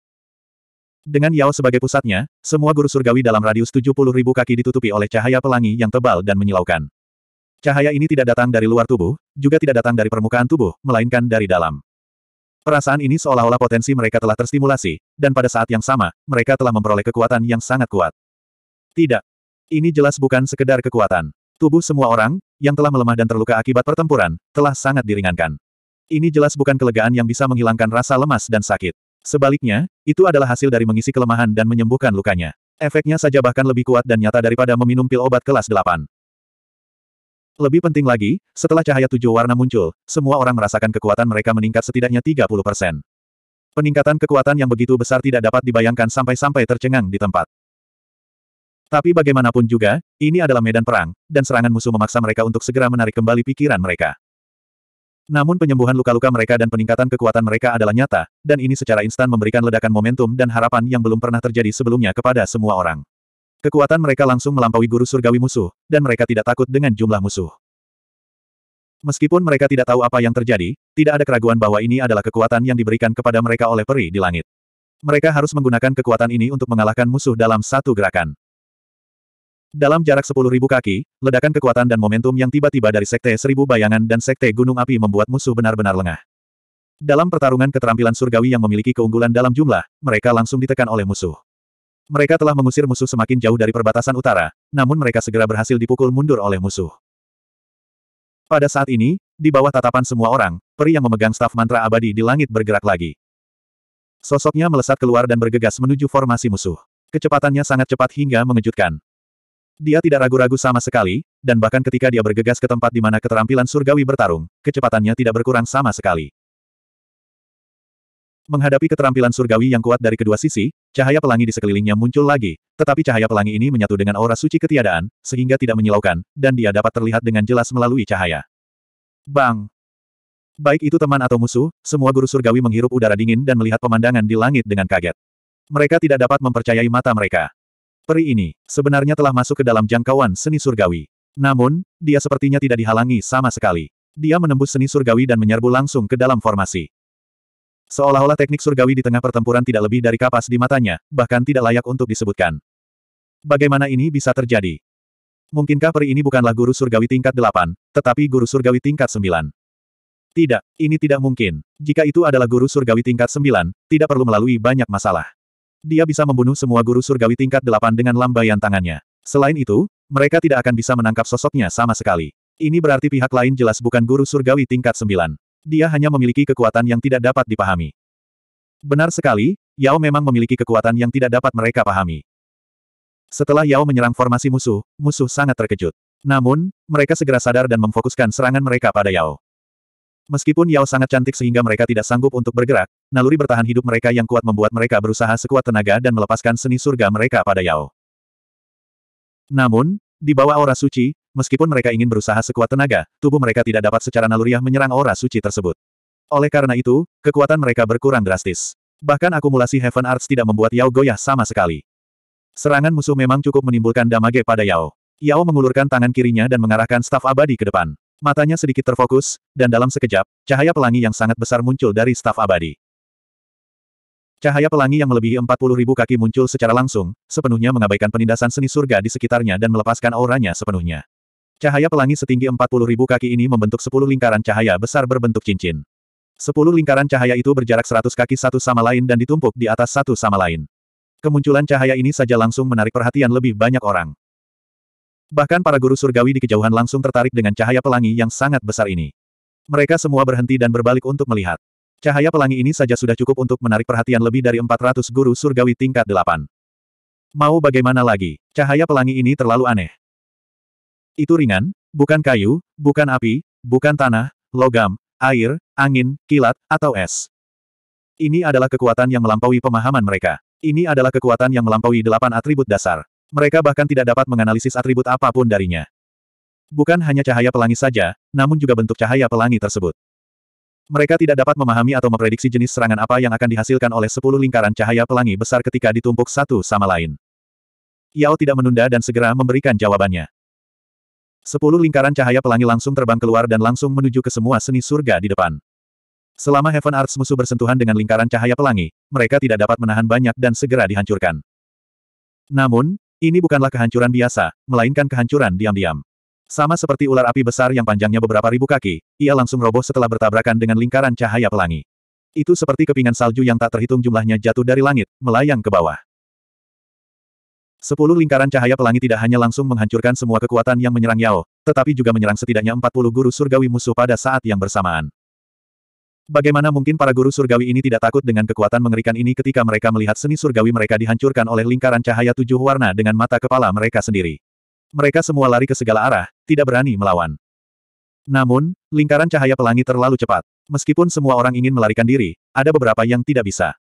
Dengan Yao sebagai pusatnya, semua guru surgawi dalam radius ribu kaki ditutupi oleh cahaya pelangi yang tebal dan menyilaukan. Cahaya ini tidak datang dari luar tubuh, juga tidak datang dari permukaan tubuh, melainkan dari dalam. Perasaan ini seolah-olah potensi mereka telah terstimulasi, dan pada saat yang sama, mereka telah memperoleh kekuatan yang sangat kuat. Tidak. Ini jelas bukan sekedar kekuatan. Tubuh semua orang, yang telah melemah dan terluka akibat pertempuran, telah sangat diringankan. Ini jelas bukan kelegaan yang bisa menghilangkan rasa lemas dan sakit. Sebaliknya, itu adalah hasil dari mengisi kelemahan dan menyembuhkan lukanya. Efeknya saja bahkan lebih kuat dan nyata daripada meminum pil obat kelas 8. Lebih penting lagi, setelah cahaya tujuh warna muncul, semua orang merasakan kekuatan mereka meningkat setidaknya 30 persen. Peningkatan kekuatan yang begitu besar tidak dapat dibayangkan sampai-sampai tercengang di tempat. Tapi bagaimanapun juga, ini adalah medan perang, dan serangan musuh memaksa mereka untuk segera menarik kembali pikiran mereka. Namun penyembuhan luka-luka mereka dan peningkatan kekuatan mereka adalah nyata, dan ini secara instan memberikan ledakan momentum dan harapan yang belum pernah terjadi sebelumnya kepada semua orang. Kekuatan mereka langsung melampaui guru surgawi musuh, dan mereka tidak takut dengan jumlah musuh. Meskipun mereka tidak tahu apa yang terjadi, tidak ada keraguan bahwa ini adalah kekuatan yang diberikan kepada mereka oleh peri di langit. Mereka harus menggunakan kekuatan ini untuk mengalahkan musuh dalam satu gerakan. Dalam jarak 10.000 kaki, ledakan kekuatan dan momentum yang tiba-tiba dari Sekte Seribu Bayangan dan Sekte Gunung Api membuat musuh benar-benar lengah. Dalam pertarungan keterampilan surgawi yang memiliki keunggulan dalam jumlah, mereka langsung ditekan oleh musuh. Mereka telah mengusir musuh semakin jauh dari perbatasan utara, namun mereka segera berhasil dipukul mundur oleh musuh. Pada saat ini, di bawah tatapan semua orang, peri yang memegang staf mantra abadi di langit bergerak lagi. Sosoknya melesat keluar dan bergegas menuju formasi musuh. Kecepatannya sangat cepat hingga mengejutkan. Dia tidak ragu-ragu sama sekali, dan bahkan ketika dia bergegas ke tempat di mana keterampilan surgawi bertarung, kecepatannya tidak berkurang sama sekali. Menghadapi keterampilan surgawi yang kuat dari kedua sisi, cahaya pelangi di sekelilingnya muncul lagi, tetapi cahaya pelangi ini menyatu dengan aura suci ketiadaan, sehingga tidak menyilaukan, dan dia dapat terlihat dengan jelas melalui cahaya. Bang! Baik itu teman atau musuh, semua guru surgawi menghirup udara dingin dan melihat pemandangan di langit dengan kaget. Mereka tidak dapat mempercayai mata mereka. Peri ini, sebenarnya telah masuk ke dalam jangkauan seni surgawi. Namun, dia sepertinya tidak dihalangi sama sekali. Dia menembus seni surgawi dan menyerbu langsung ke dalam formasi. Seolah-olah teknik surgawi di tengah pertempuran tidak lebih dari kapas di matanya, bahkan tidak layak untuk disebutkan. Bagaimana ini bisa terjadi? Mungkinkah peri ini bukanlah guru surgawi tingkat 8, tetapi guru surgawi tingkat 9? Tidak, ini tidak mungkin. Jika itu adalah guru surgawi tingkat 9, tidak perlu melalui banyak masalah. Dia bisa membunuh semua guru surgawi tingkat 8 dengan lambaian tangannya. Selain itu, mereka tidak akan bisa menangkap sosoknya sama sekali. Ini berarti pihak lain jelas bukan guru surgawi tingkat 9 dia hanya memiliki kekuatan yang tidak dapat dipahami. Benar sekali, Yao memang memiliki kekuatan yang tidak dapat mereka pahami. Setelah Yao menyerang formasi musuh, musuh sangat terkejut. Namun, mereka segera sadar dan memfokuskan serangan mereka pada Yao. Meskipun Yao sangat cantik sehingga mereka tidak sanggup untuk bergerak, naluri bertahan hidup mereka yang kuat membuat mereka berusaha sekuat tenaga dan melepaskan seni surga mereka pada Yao. Namun, di bawah aura suci, Meskipun mereka ingin berusaha sekuat tenaga, tubuh mereka tidak dapat secara naluriah menyerang aura suci tersebut. Oleh karena itu, kekuatan mereka berkurang drastis. Bahkan akumulasi Heaven Arts tidak membuat Yao goyah sama sekali. Serangan musuh memang cukup menimbulkan damage pada Yao. Yao mengulurkan tangan kirinya dan mengarahkan staf abadi ke depan. Matanya sedikit terfokus, dan dalam sekejap, cahaya pelangi yang sangat besar muncul dari staf abadi. Cahaya pelangi yang melebihi 40 ribu kaki muncul secara langsung, sepenuhnya mengabaikan penindasan seni surga di sekitarnya dan melepaskan auranya sepenuhnya. Cahaya pelangi setinggi 40 ribu kaki ini membentuk 10 lingkaran cahaya besar berbentuk cincin. 10 lingkaran cahaya itu berjarak 100 kaki satu sama lain dan ditumpuk di atas satu sama lain. Kemunculan cahaya ini saja langsung menarik perhatian lebih banyak orang. Bahkan para guru surgawi di kejauhan langsung tertarik dengan cahaya pelangi yang sangat besar ini. Mereka semua berhenti dan berbalik untuk melihat. Cahaya pelangi ini saja sudah cukup untuk menarik perhatian lebih dari 400 guru surgawi tingkat 8. Mau bagaimana lagi, cahaya pelangi ini terlalu aneh. Itu ringan, bukan kayu, bukan api, bukan tanah, logam, air, angin, kilat, atau es. Ini adalah kekuatan yang melampaui pemahaman mereka. Ini adalah kekuatan yang melampaui delapan atribut dasar. Mereka bahkan tidak dapat menganalisis atribut apapun darinya. Bukan hanya cahaya pelangi saja, namun juga bentuk cahaya pelangi tersebut. Mereka tidak dapat memahami atau memprediksi jenis serangan apa yang akan dihasilkan oleh sepuluh lingkaran cahaya pelangi besar ketika ditumpuk satu sama lain. Yao tidak menunda dan segera memberikan jawabannya. Sepuluh lingkaran cahaya pelangi langsung terbang keluar dan langsung menuju ke semua seni surga di depan. Selama Heaven Arts musuh bersentuhan dengan lingkaran cahaya pelangi, mereka tidak dapat menahan banyak dan segera dihancurkan. Namun, ini bukanlah kehancuran biasa, melainkan kehancuran diam-diam. Sama seperti ular api besar yang panjangnya beberapa ribu kaki, ia langsung roboh setelah bertabrakan dengan lingkaran cahaya pelangi. Itu seperti kepingan salju yang tak terhitung jumlahnya jatuh dari langit, melayang ke bawah. Sepuluh lingkaran cahaya pelangi tidak hanya langsung menghancurkan semua kekuatan yang menyerang Yao, tetapi juga menyerang setidaknya empat puluh guru surgawi musuh pada saat yang bersamaan. Bagaimana mungkin para guru surgawi ini tidak takut dengan kekuatan mengerikan ini ketika mereka melihat seni surgawi mereka dihancurkan oleh lingkaran cahaya tujuh warna dengan mata kepala mereka sendiri. Mereka semua lari ke segala arah, tidak berani melawan. Namun, lingkaran cahaya pelangi terlalu cepat. Meskipun semua orang ingin melarikan diri, ada beberapa yang tidak bisa.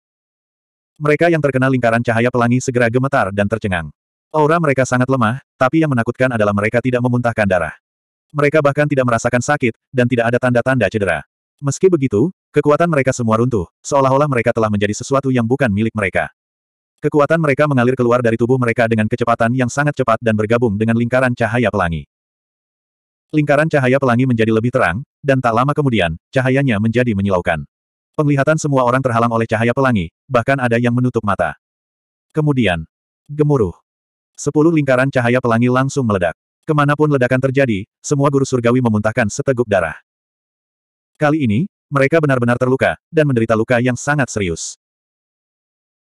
Mereka yang terkena lingkaran cahaya pelangi segera gemetar dan tercengang. Aura mereka sangat lemah, tapi yang menakutkan adalah mereka tidak memuntahkan darah. Mereka bahkan tidak merasakan sakit, dan tidak ada tanda-tanda cedera. Meski begitu, kekuatan mereka semua runtuh, seolah-olah mereka telah menjadi sesuatu yang bukan milik mereka. Kekuatan mereka mengalir keluar dari tubuh mereka dengan kecepatan yang sangat cepat dan bergabung dengan lingkaran cahaya pelangi. Lingkaran cahaya pelangi menjadi lebih terang, dan tak lama kemudian, cahayanya menjadi menyilaukan. Penglihatan semua orang terhalang oleh cahaya pelangi, bahkan ada yang menutup mata. Kemudian, gemuruh. Sepuluh lingkaran cahaya pelangi langsung meledak. Kemanapun ledakan terjadi, semua guru surgawi memuntahkan seteguk darah. Kali ini, mereka benar-benar terluka, dan menderita luka yang sangat serius.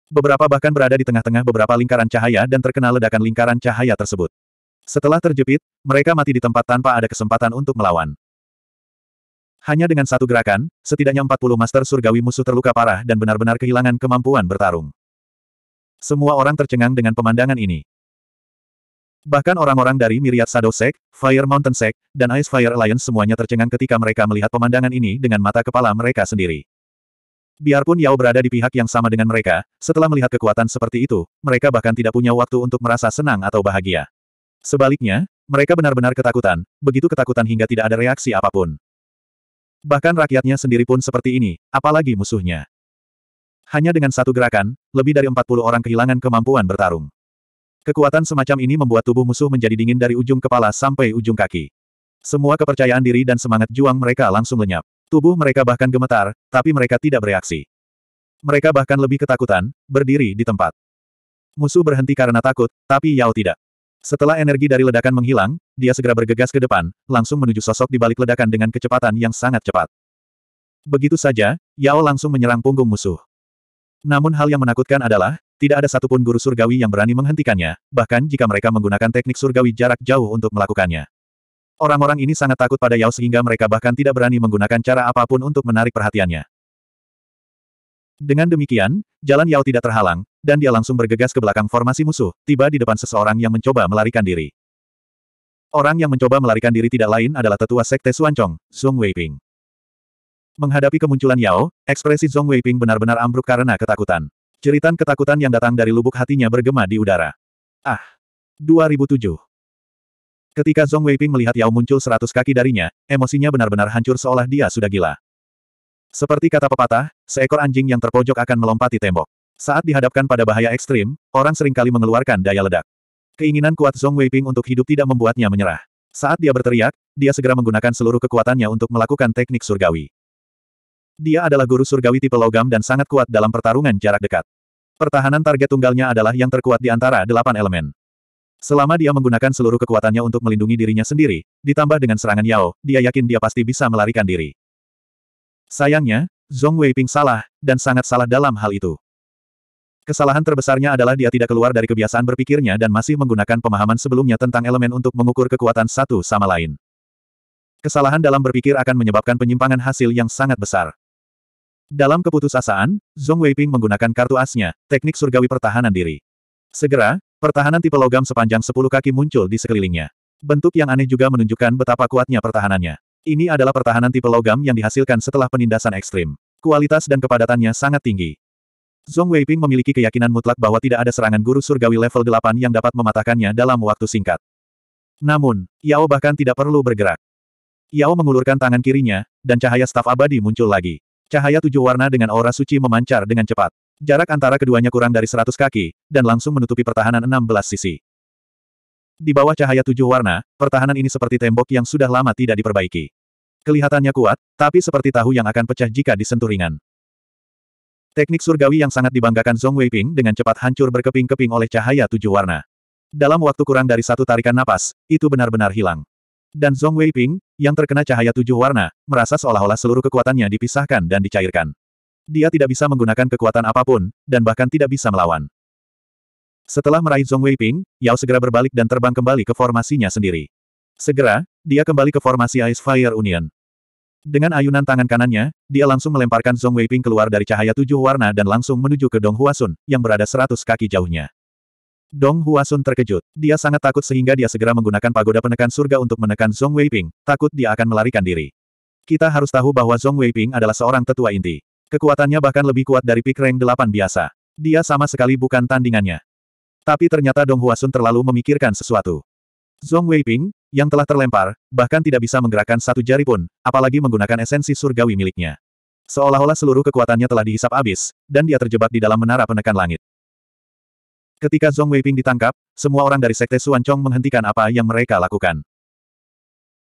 Beberapa bahkan berada di tengah-tengah beberapa lingkaran cahaya dan terkena ledakan lingkaran cahaya tersebut. Setelah terjepit, mereka mati di tempat tanpa ada kesempatan untuk melawan. Hanya dengan satu gerakan, setidaknya 40 master surgawi musuh terluka parah dan benar-benar kehilangan kemampuan bertarung. Semua orang tercengang dengan pemandangan ini. Bahkan orang-orang dari Myriad Shadow Sek, Fire Mountain Sek, dan Ice Fire Alliance semuanya tercengang ketika mereka melihat pemandangan ini dengan mata kepala mereka sendiri. Biarpun Yao berada di pihak yang sama dengan mereka, setelah melihat kekuatan seperti itu, mereka bahkan tidak punya waktu untuk merasa senang atau bahagia. Sebaliknya, mereka benar-benar ketakutan, begitu ketakutan hingga tidak ada reaksi apapun. Bahkan rakyatnya sendiri pun seperti ini, apalagi musuhnya. Hanya dengan satu gerakan, lebih dari 40 orang kehilangan kemampuan bertarung. Kekuatan semacam ini membuat tubuh musuh menjadi dingin dari ujung kepala sampai ujung kaki. Semua kepercayaan diri dan semangat juang mereka langsung lenyap. Tubuh mereka bahkan gemetar, tapi mereka tidak bereaksi. Mereka bahkan lebih ketakutan, berdiri di tempat. Musuh berhenti karena takut, tapi Yao tidak. Setelah energi dari ledakan menghilang, dia segera bergegas ke depan, langsung menuju sosok di balik ledakan dengan kecepatan yang sangat cepat. Begitu saja, Yao langsung menyerang punggung musuh. Namun hal yang menakutkan adalah, tidak ada satupun guru surgawi yang berani menghentikannya, bahkan jika mereka menggunakan teknik surgawi jarak jauh untuk melakukannya. Orang-orang ini sangat takut pada Yao sehingga mereka bahkan tidak berani menggunakan cara apapun untuk menarik perhatiannya. Dengan demikian, jalan Yao tidak terhalang, dan dia langsung bergegas ke belakang formasi musuh, tiba di depan seseorang yang mencoba melarikan diri. Orang yang mencoba melarikan diri tidak lain adalah tetua sekte Suancong, Zhong Weiping. Menghadapi kemunculan Yao, ekspresi Zhong Weiping benar-benar ambruk karena ketakutan. Ceritan ketakutan yang datang dari lubuk hatinya bergema di udara. Ah! 2007 Ketika Zhong Weiping melihat Yao muncul seratus kaki darinya, emosinya benar-benar hancur seolah dia sudah gila. Seperti kata pepatah, seekor anjing yang terpojok akan melompati tembok. Saat dihadapkan pada bahaya ekstrim, orang seringkali mengeluarkan daya ledak. Keinginan kuat Zhong Weiping untuk hidup tidak membuatnya menyerah. Saat dia berteriak, dia segera menggunakan seluruh kekuatannya untuk melakukan teknik surgawi. Dia adalah guru surgawi tipe logam dan sangat kuat dalam pertarungan jarak dekat. Pertahanan target tunggalnya adalah yang terkuat di antara delapan elemen. Selama dia menggunakan seluruh kekuatannya untuk melindungi dirinya sendiri, ditambah dengan serangan Yao, dia yakin dia pasti bisa melarikan diri. Sayangnya, Zhong Weiping salah, dan sangat salah dalam hal itu. Kesalahan terbesarnya adalah dia tidak keluar dari kebiasaan berpikirnya dan masih menggunakan pemahaman sebelumnya tentang elemen untuk mengukur kekuatan satu sama lain. Kesalahan dalam berpikir akan menyebabkan penyimpangan hasil yang sangat besar. Dalam keputusasaan, Zhong Weiping menggunakan kartu asnya, teknik surgawi pertahanan diri. Segera, pertahanan tipe logam sepanjang 10 kaki muncul di sekelilingnya. Bentuk yang aneh juga menunjukkan betapa kuatnya pertahanannya. Ini adalah pertahanan tipe logam yang dihasilkan setelah penindasan ekstrim. Kualitas dan kepadatannya sangat tinggi. Zhong Weiping memiliki keyakinan mutlak bahwa tidak ada serangan guru surgawi level 8 yang dapat mematahkannya dalam waktu singkat. Namun, Yao bahkan tidak perlu bergerak. Yao mengulurkan tangan kirinya, dan cahaya staf abadi muncul lagi. Cahaya tujuh warna dengan aura suci memancar dengan cepat. Jarak antara keduanya kurang dari 100 kaki, dan langsung menutupi pertahanan 16 sisi. Di bawah cahaya tujuh warna, pertahanan ini seperti tembok yang sudah lama tidak diperbaiki. Kelihatannya kuat, tapi seperti tahu yang akan pecah jika disentuh ringan. Teknik surgawi yang sangat dibanggakan Zhong Weiping dengan cepat hancur berkeping-keping oleh cahaya tujuh warna. Dalam waktu kurang dari satu tarikan napas, itu benar-benar hilang. Dan Zhong Weiping, yang terkena cahaya tujuh warna, merasa seolah-olah seluruh kekuatannya dipisahkan dan dicairkan. Dia tidak bisa menggunakan kekuatan apapun, dan bahkan tidak bisa melawan. Setelah meraih Zhong Weiping, Yao segera berbalik dan terbang kembali ke formasinya sendiri. Segera, dia kembali ke formasi Ice Fire Union. Dengan ayunan tangan kanannya, dia langsung melemparkan Zhong Weiping keluar dari cahaya tujuh warna dan langsung menuju ke Dong Huasun, yang berada seratus kaki jauhnya. Dong Huasun terkejut. Dia sangat takut sehingga dia segera menggunakan pagoda penekan surga untuk menekan Zhong Weiping, takut dia akan melarikan diri. Kita harus tahu bahwa Zhong Weiping adalah seorang tetua inti. Kekuatannya bahkan lebih kuat dari pik Delapan biasa. Dia sama sekali bukan tandingannya. Tapi ternyata Dong Huasun terlalu memikirkan sesuatu. Zhong Weiping, yang telah terlempar, bahkan tidak bisa menggerakkan satu jari pun, apalagi menggunakan esensi surgawi miliknya. Seolah-olah seluruh kekuatannya telah dihisap abis, dan dia terjebak di dalam menara penekan langit. Ketika Zhong Weiping ditangkap, semua orang dari Sekte Suancong menghentikan apa yang mereka lakukan.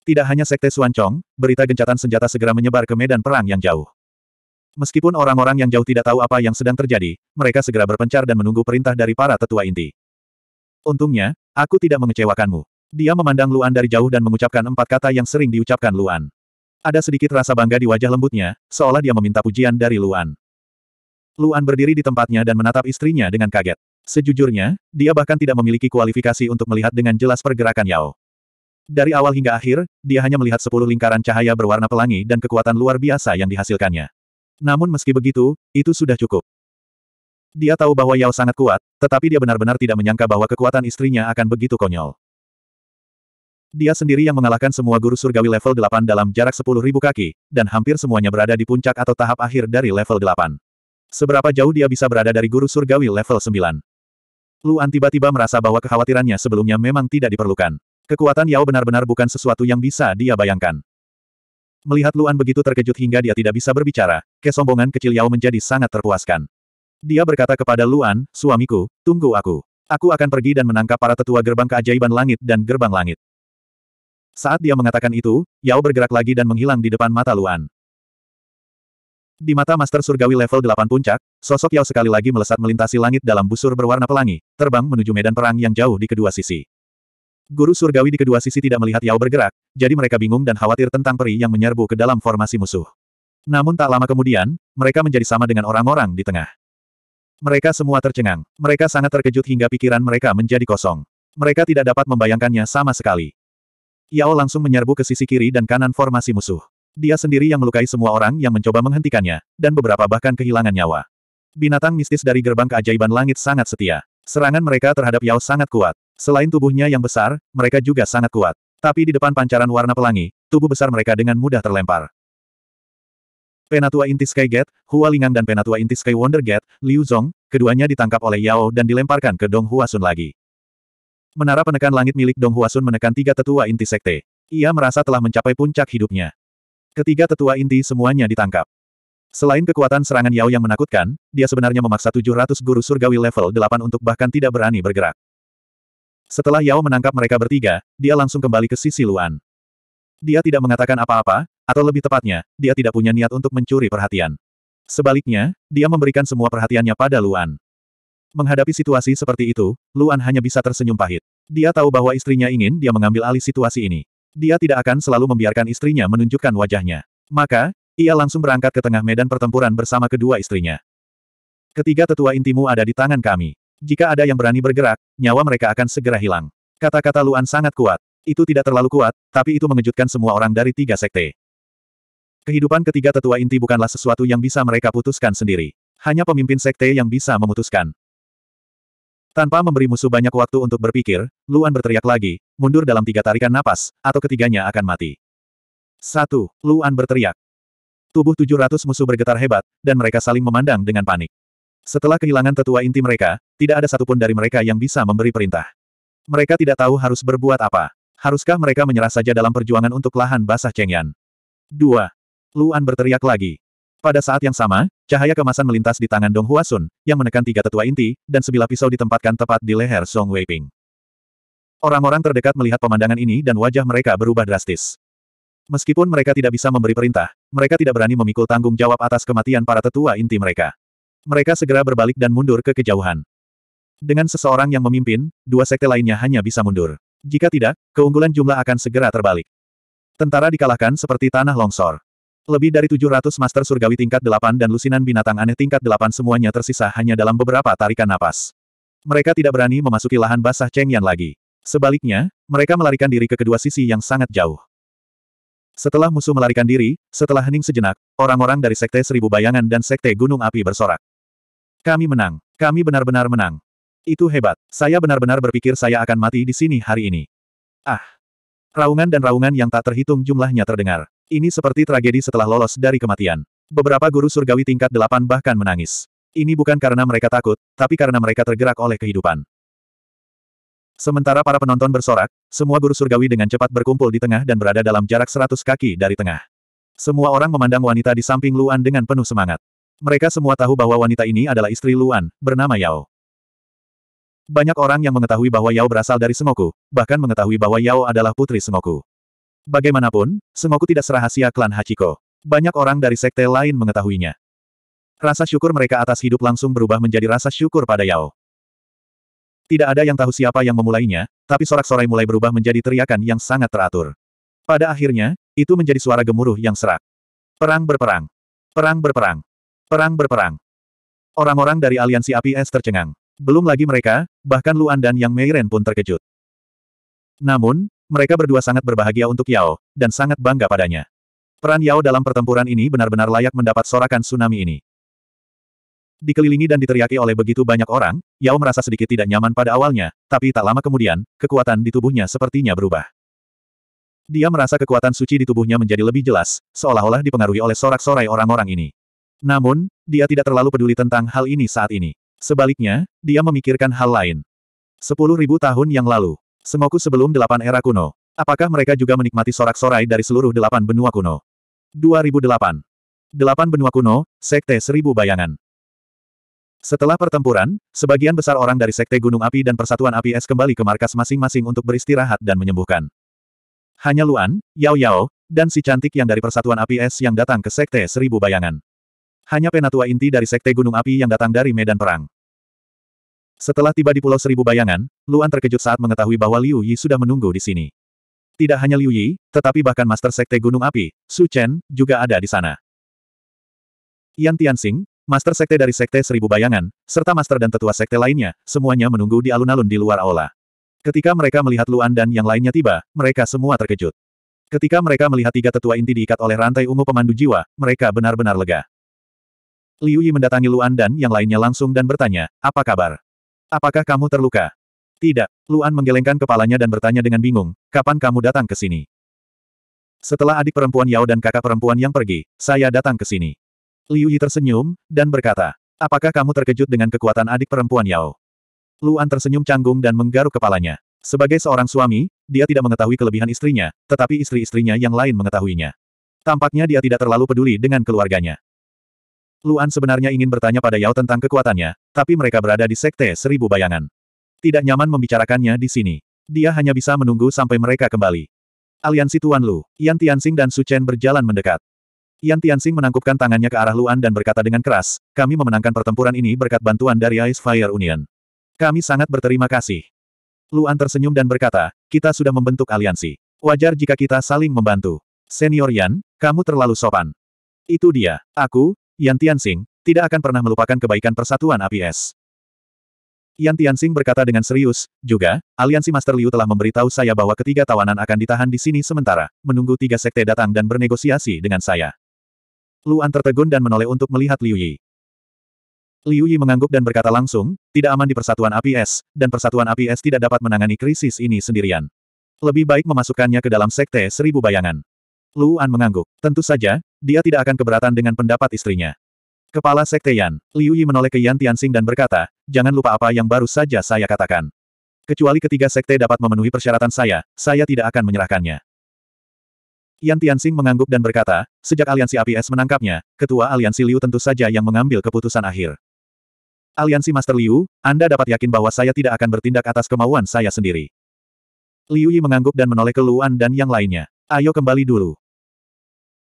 Tidak hanya Sekte Suancong, berita gencatan senjata segera menyebar ke medan perang yang jauh. Meskipun orang-orang yang jauh tidak tahu apa yang sedang terjadi, mereka segera berpencar dan menunggu perintah dari para tetua inti. Untungnya, aku tidak mengecewakanmu. Dia memandang Luan dari jauh dan mengucapkan empat kata yang sering diucapkan Luan. Ada sedikit rasa bangga di wajah lembutnya, seolah dia meminta pujian dari Luan. Luan berdiri di tempatnya dan menatap istrinya dengan kaget. Sejujurnya, dia bahkan tidak memiliki kualifikasi untuk melihat dengan jelas pergerakan Yao. Dari awal hingga akhir, dia hanya melihat sepuluh lingkaran cahaya berwarna pelangi dan kekuatan luar biasa yang dihasilkannya. Namun meski begitu, itu sudah cukup. Dia tahu bahwa Yao sangat kuat, tetapi dia benar-benar tidak menyangka bahwa kekuatan istrinya akan begitu konyol. Dia sendiri yang mengalahkan semua guru surgawi level 8 dalam jarak 10.000 kaki, dan hampir semuanya berada di puncak atau tahap akhir dari level 8. Seberapa jauh dia bisa berada dari guru surgawi level 9? Luan tiba-tiba merasa bahwa kekhawatirannya sebelumnya memang tidak diperlukan. Kekuatan Yao benar-benar bukan sesuatu yang bisa dia bayangkan. Melihat Luan begitu terkejut hingga dia tidak bisa berbicara, kesombongan kecil Yao menjadi sangat terpuaskan. Dia berkata kepada Luan, suamiku, tunggu aku. Aku akan pergi dan menangkap para tetua gerbang keajaiban langit dan gerbang langit. Saat dia mengatakan itu, Yao bergerak lagi dan menghilang di depan mata Luan. Di mata Master Surgawi level 8 puncak, sosok Yao sekali lagi melesat melintasi langit dalam busur berwarna pelangi, terbang menuju medan perang yang jauh di kedua sisi. Guru Surgawi di kedua sisi tidak melihat Yao bergerak, jadi mereka bingung dan khawatir tentang peri yang menyerbu ke dalam formasi musuh. Namun tak lama kemudian, mereka menjadi sama dengan orang-orang di tengah. Mereka semua tercengang. Mereka sangat terkejut hingga pikiran mereka menjadi kosong. Mereka tidak dapat membayangkannya sama sekali. Yao langsung menyerbu ke sisi kiri dan kanan formasi musuh. Dia sendiri yang melukai semua orang yang mencoba menghentikannya, dan beberapa bahkan kehilangan nyawa. Binatang mistis dari gerbang keajaiban langit sangat setia. Serangan mereka terhadap Yao sangat kuat. Selain tubuhnya yang besar, mereka juga sangat kuat. Tapi di depan pancaran warna pelangi, tubuh besar mereka dengan mudah terlempar. Penatua Inti Sky Gate, Hua Lingang dan Penatua Inti Sky Wonder Gate, Liu Zong, keduanya ditangkap oleh Yao dan dilemparkan ke Dong Hua Sun lagi. Menara penekan langit milik Dong Huasun menekan tiga tetua inti sekte. Ia merasa telah mencapai puncak hidupnya. Ketiga tetua inti semuanya ditangkap. Selain kekuatan serangan Yao yang menakutkan, dia sebenarnya memaksa 700 guru surgawi level 8 untuk bahkan tidak berani bergerak. Setelah Yao menangkap mereka bertiga, dia langsung kembali ke sisi Luan. Dia tidak mengatakan apa-apa, atau lebih tepatnya, dia tidak punya niat untuk mencuri perhatian. Sebaliknya, dia memberikan semua perhatiannya pada Luan. Menghadapi situasi seperti itu, Luan hanya bisa tersenyum pahit. Dia tahu bahwa istrinya ingin dia mengambil alih situasi ini. Dia tidak akan selalu membiarkan istrinya menunjukkan wajahnya. Maka, ia langsung berangkat ke tengah medan pertempuran bersama kedua istrinya. Ketiga tetua intimu ada di tangan kami. Jika ada yang berani bergerak, nyawa mereka akan segera hilang. Kata-kata Luan sangat kuat. Itu tidak terlalu kuat, tapi itu mengejutkan semua orang dari tiga sekte. Kehidupan ketiga tetua inti bukanlah sesuatu yang bisa mereka putuskan sendiri. Hanya pemimpin sekte yang bisa memutuskan. Tanpa memberi musuh banyak waktu untuk berpikir, Luan berteriak lagi, mundur dalam tiga tarikan napas, atau ketiganya akan mati. Satu, Luan berteriak. Tubuh 700 musuh bergetar hebat, dan mereka saling memandang dengan panik. Setelah kehilangan tetua inti mereka, tidak ada satupun dari mereka yang bisa memberi perintah. Mereka tidak tahu harus berbuat apa. Haruskah mereka menyerah saja dalam perjuangan untuk lahan basah Cheng Yan? Dua. Luan berteriak lagi. Pada saat yang sama, cahaya kemasan melintas di tangan Dong Huasun, yang menekan tiga tetua inti, dan sebilah pisau ditempatkan tepat di leher Song Weiping. Orang-orang terdekat melihat pemandangan ini dan wajah mereka berubah drastis. Meskipun mereka tidak bisa memberi perintah, mereka tidak berani memikul tanggung jawab atas kematian para tetua inti mereka. Mereka segera berbalik dan mundur ke kejauhan. Dengan seseorang yang memimpin, dua sekte lainnya hanya bisa mundur. Jika tidak, keunggulan jumlah akan segera terbalik. Tentara dikalahkan seperti tanah longsor. Lebih dari 700 master surgawi tingkat 8 dan lusinan binatang aneh tingkat 8 semuanya tersisa hanya dalam beberapa tarikan napas. Mereka tidak berani memasuki lahan basah Cheng Yan lagi. Sebaliknya, mereka melarikan diri ke kedua sisi yang sangat jauh. Setelah musuh melarikan diri, setelah hening sejenak, orang-orang dari Sekte Seribu Bayangan dan Sekte Gunung Api bersorak. Kami menang. Kami benar-benar menang. Itu hebat. Saya benar-benar berpikir saya akan mati di sini hari ini. Ah. Raungan dan raungan yang tak terhitung jumlahnya terdengar. Ini seperti tragedi setelah lolos dari kematian. Beberapa guru surgawi tingkat delapan bahkan menangis. Ini bukan karena mereka takut, tapi karena mereka tergerak oleh kehidupan. Sementara para penonton bersorak, semua guru surgawi dengan cepat berkumpul di tengah dan berada dalam jarak seratus kaki dari tengah. Semua orang memandang wanita di samping Luan dengan penuh semangat. Mereka semua tahu bahwa wanita ini adalah istri Luan, bernama Yao. Banyak orang yang mengetahui bahwa Yao berasal dari Semoku, bahkan mengetahui bahwa Yao adalah putri Semoku. Bagaimanapun, semoku tidak serahasia klan Hachiko. Banyak orang dari sekte lain mengetahuinya. Rasa syukur mereka atas hidup langsung berubah menjadi rasa syukur pada Yao. Tidak ada yang tahu siapa yang memulainya, tapi sorak-sorai mulai berubah menjadi teriakan yang sangat teratur. Pada akhirnya, itu menjadi suara gemuruh yang serak. Perang berperang. Perang berperang. Perang berperang. Orang-orang dari aliansi api es tercengang. Belum lagi mereka, bahkan Luan dan Yang Meiren pun terkejut. Namun, mereka berdua sangat berbahagia untuk Yao, dan sangat bangga padanya. Peran Yao dalam pertempuran ini benar-benar layak mendapat sorakan tsunami ini. Dikelilingi dan diteriaki oleh begitu banyak orang, Yao merasa sedikit tidak nyaman pada awalnya, tapi tak lama kemudian, kekuatan di tubuhnya sepertinya berubah. Dia merasa kekuatan suci di tubuhnya menjadi lebih jelas, seolah-olah dipengaruhi oleh sorak-sorai orang-orang ini. Namun, dia tidak terlalu peduli tentang hal ini saat ini. Sebaliknya, dia memikirkan hal lain. Sepuluh ribu tahun yang lalu, Semoku sebelum delapan era kuno. Apakah mereka juga menikmati sorak-sorai dari seluruh delapan benua kuno? 2008. Delapan benua kuno, Sekte Seribu Bayangan. Setelah pertempuran, sebagian besar orang dari Sekte Gunung Api dan Persatuan Api Es kembali ke markas masing-masing untuk beristirahat dan menyembuhkan. Hanya Luan, Yao Yao, dan si cantik yang dari Persatuan Api Es yang datang ke Sekte Seribu Bayangan. Hanya penatua inti dari Sekte Gunung Api yang datang dari medan perang. Setelah tiba di Pulau Seribu Bayangan, Luan terkejut saat mengetahui bahwa Liu Yi sudah menunggu di sini. Tidak hanya Liu Yi, tetapi bahkan Master Sekte Gunung Api, Su Chen, juga ada di sana. Yan Tianxing, Master Sekte dari Sekte Seribu Bayangan, serta Master dan Tetua Sekte lainnya, semuanya menunggu di alun-alun di luar aula. Ketika mereka melihat Luan dan yang lainnya tiba, mereka semua terkejut. Ketika mereka melihat tiga tetua inti diikat oleh rantai ungu pemandu jiwa, mereka benar-benar lega. Liu Yi mendatangi Luan dan yang lainnya langsung dan bertanya, apa kabar? Apakah kamu terluka? Tidak, Luan menggelengkan kepalanya dan bertanya dengan bingung, kapan kamu datang ke sini? Setelah adik perempuan Yao dan kakak perempuan yang pergi, saya datang ke sini. Liu Yi tersenyum, dan berkata, apakah kamu terkejut dengan kekuatan adik perempuan Yao? Luan tersenyum canggung dan menggaruk kepalanya. Sebagai seorang suami, dia tidak mengetahui kelebihan istrinya, tetapi istri-istrinya yang lain mengetahuinya. Tampaknya dia tidak terlalu peduli dengan keluarganya. Luan sebenarnya ingin bertanya pada Yao tentang kekuatannya, tapi mereka berada di Sekte Seribu Bayangan. Tidak nyaman membicarakannya di sini. Dia hanya bisa menunggu sampai mereka kembali. Aliansi Tuan Lu, Yan Tianxing dan Su Chen berjalan mendekat. Yan Tianxing menangkupkan tangannya ke arah Luan dan berkata dengan keras, kami memenangkan pertempuran ini berkat bantuan dari Ice Fire Union. Kami sangat berterima kasih. Luan tersenyum dan berkata, kita sudah membentuk aliansi. Wajar jika kita saling membantu. Senior Yan, kamu terlalu sopan. Itu dia, aku, Yan Tianxing, tidak akan pernah melupakan kebaikan persatuan api es. Yan Tianxing berkata dengan serius, juga, aliansi Master Liu telah memberitahu saya bahwa ketiga tawanan akan ditahan di sini sementara, menunggu tiga sekte datang dan bernegosiasi dengan saya. Luan tertegun dan menoleh untuk melihat Liu Yi. Liu Yi mengangguk dan berkata langsung, tidak aman di Persatuan Api Es, dan Persatuan Api Es tidak dapat menangani krisis ini sendirian. Lebih baik memasukkannya ke dalam Sekte Seribu Bayangan. Luan mengangguk. Tentu saja, dia tidak akan keberatan dengan pendapat istrinya. Kepala Sekte Yan, Liu Yi menoleh ke Yan Tianxing dan berkata, jangan lupa apa yang baru saja saya katakan. Kecuali ketiga sekte dapat memenuhi persyaratan saya, saya tidak akan menyerahkannya. Yan Tianxing mengangguk dan berkata, sejak aliansi APS menangkapnya, ketua aliansi Liu tentu saja yang mengambil keputusan akhir. Aliansi Master Liu, Anda dapat yakin bahwa saya tidak akan bertindak atas kemauan saya sendiri. Liu Yi mengangguk dan menoleh ke Luan dan yang lainnya. Ayo kembali dulu.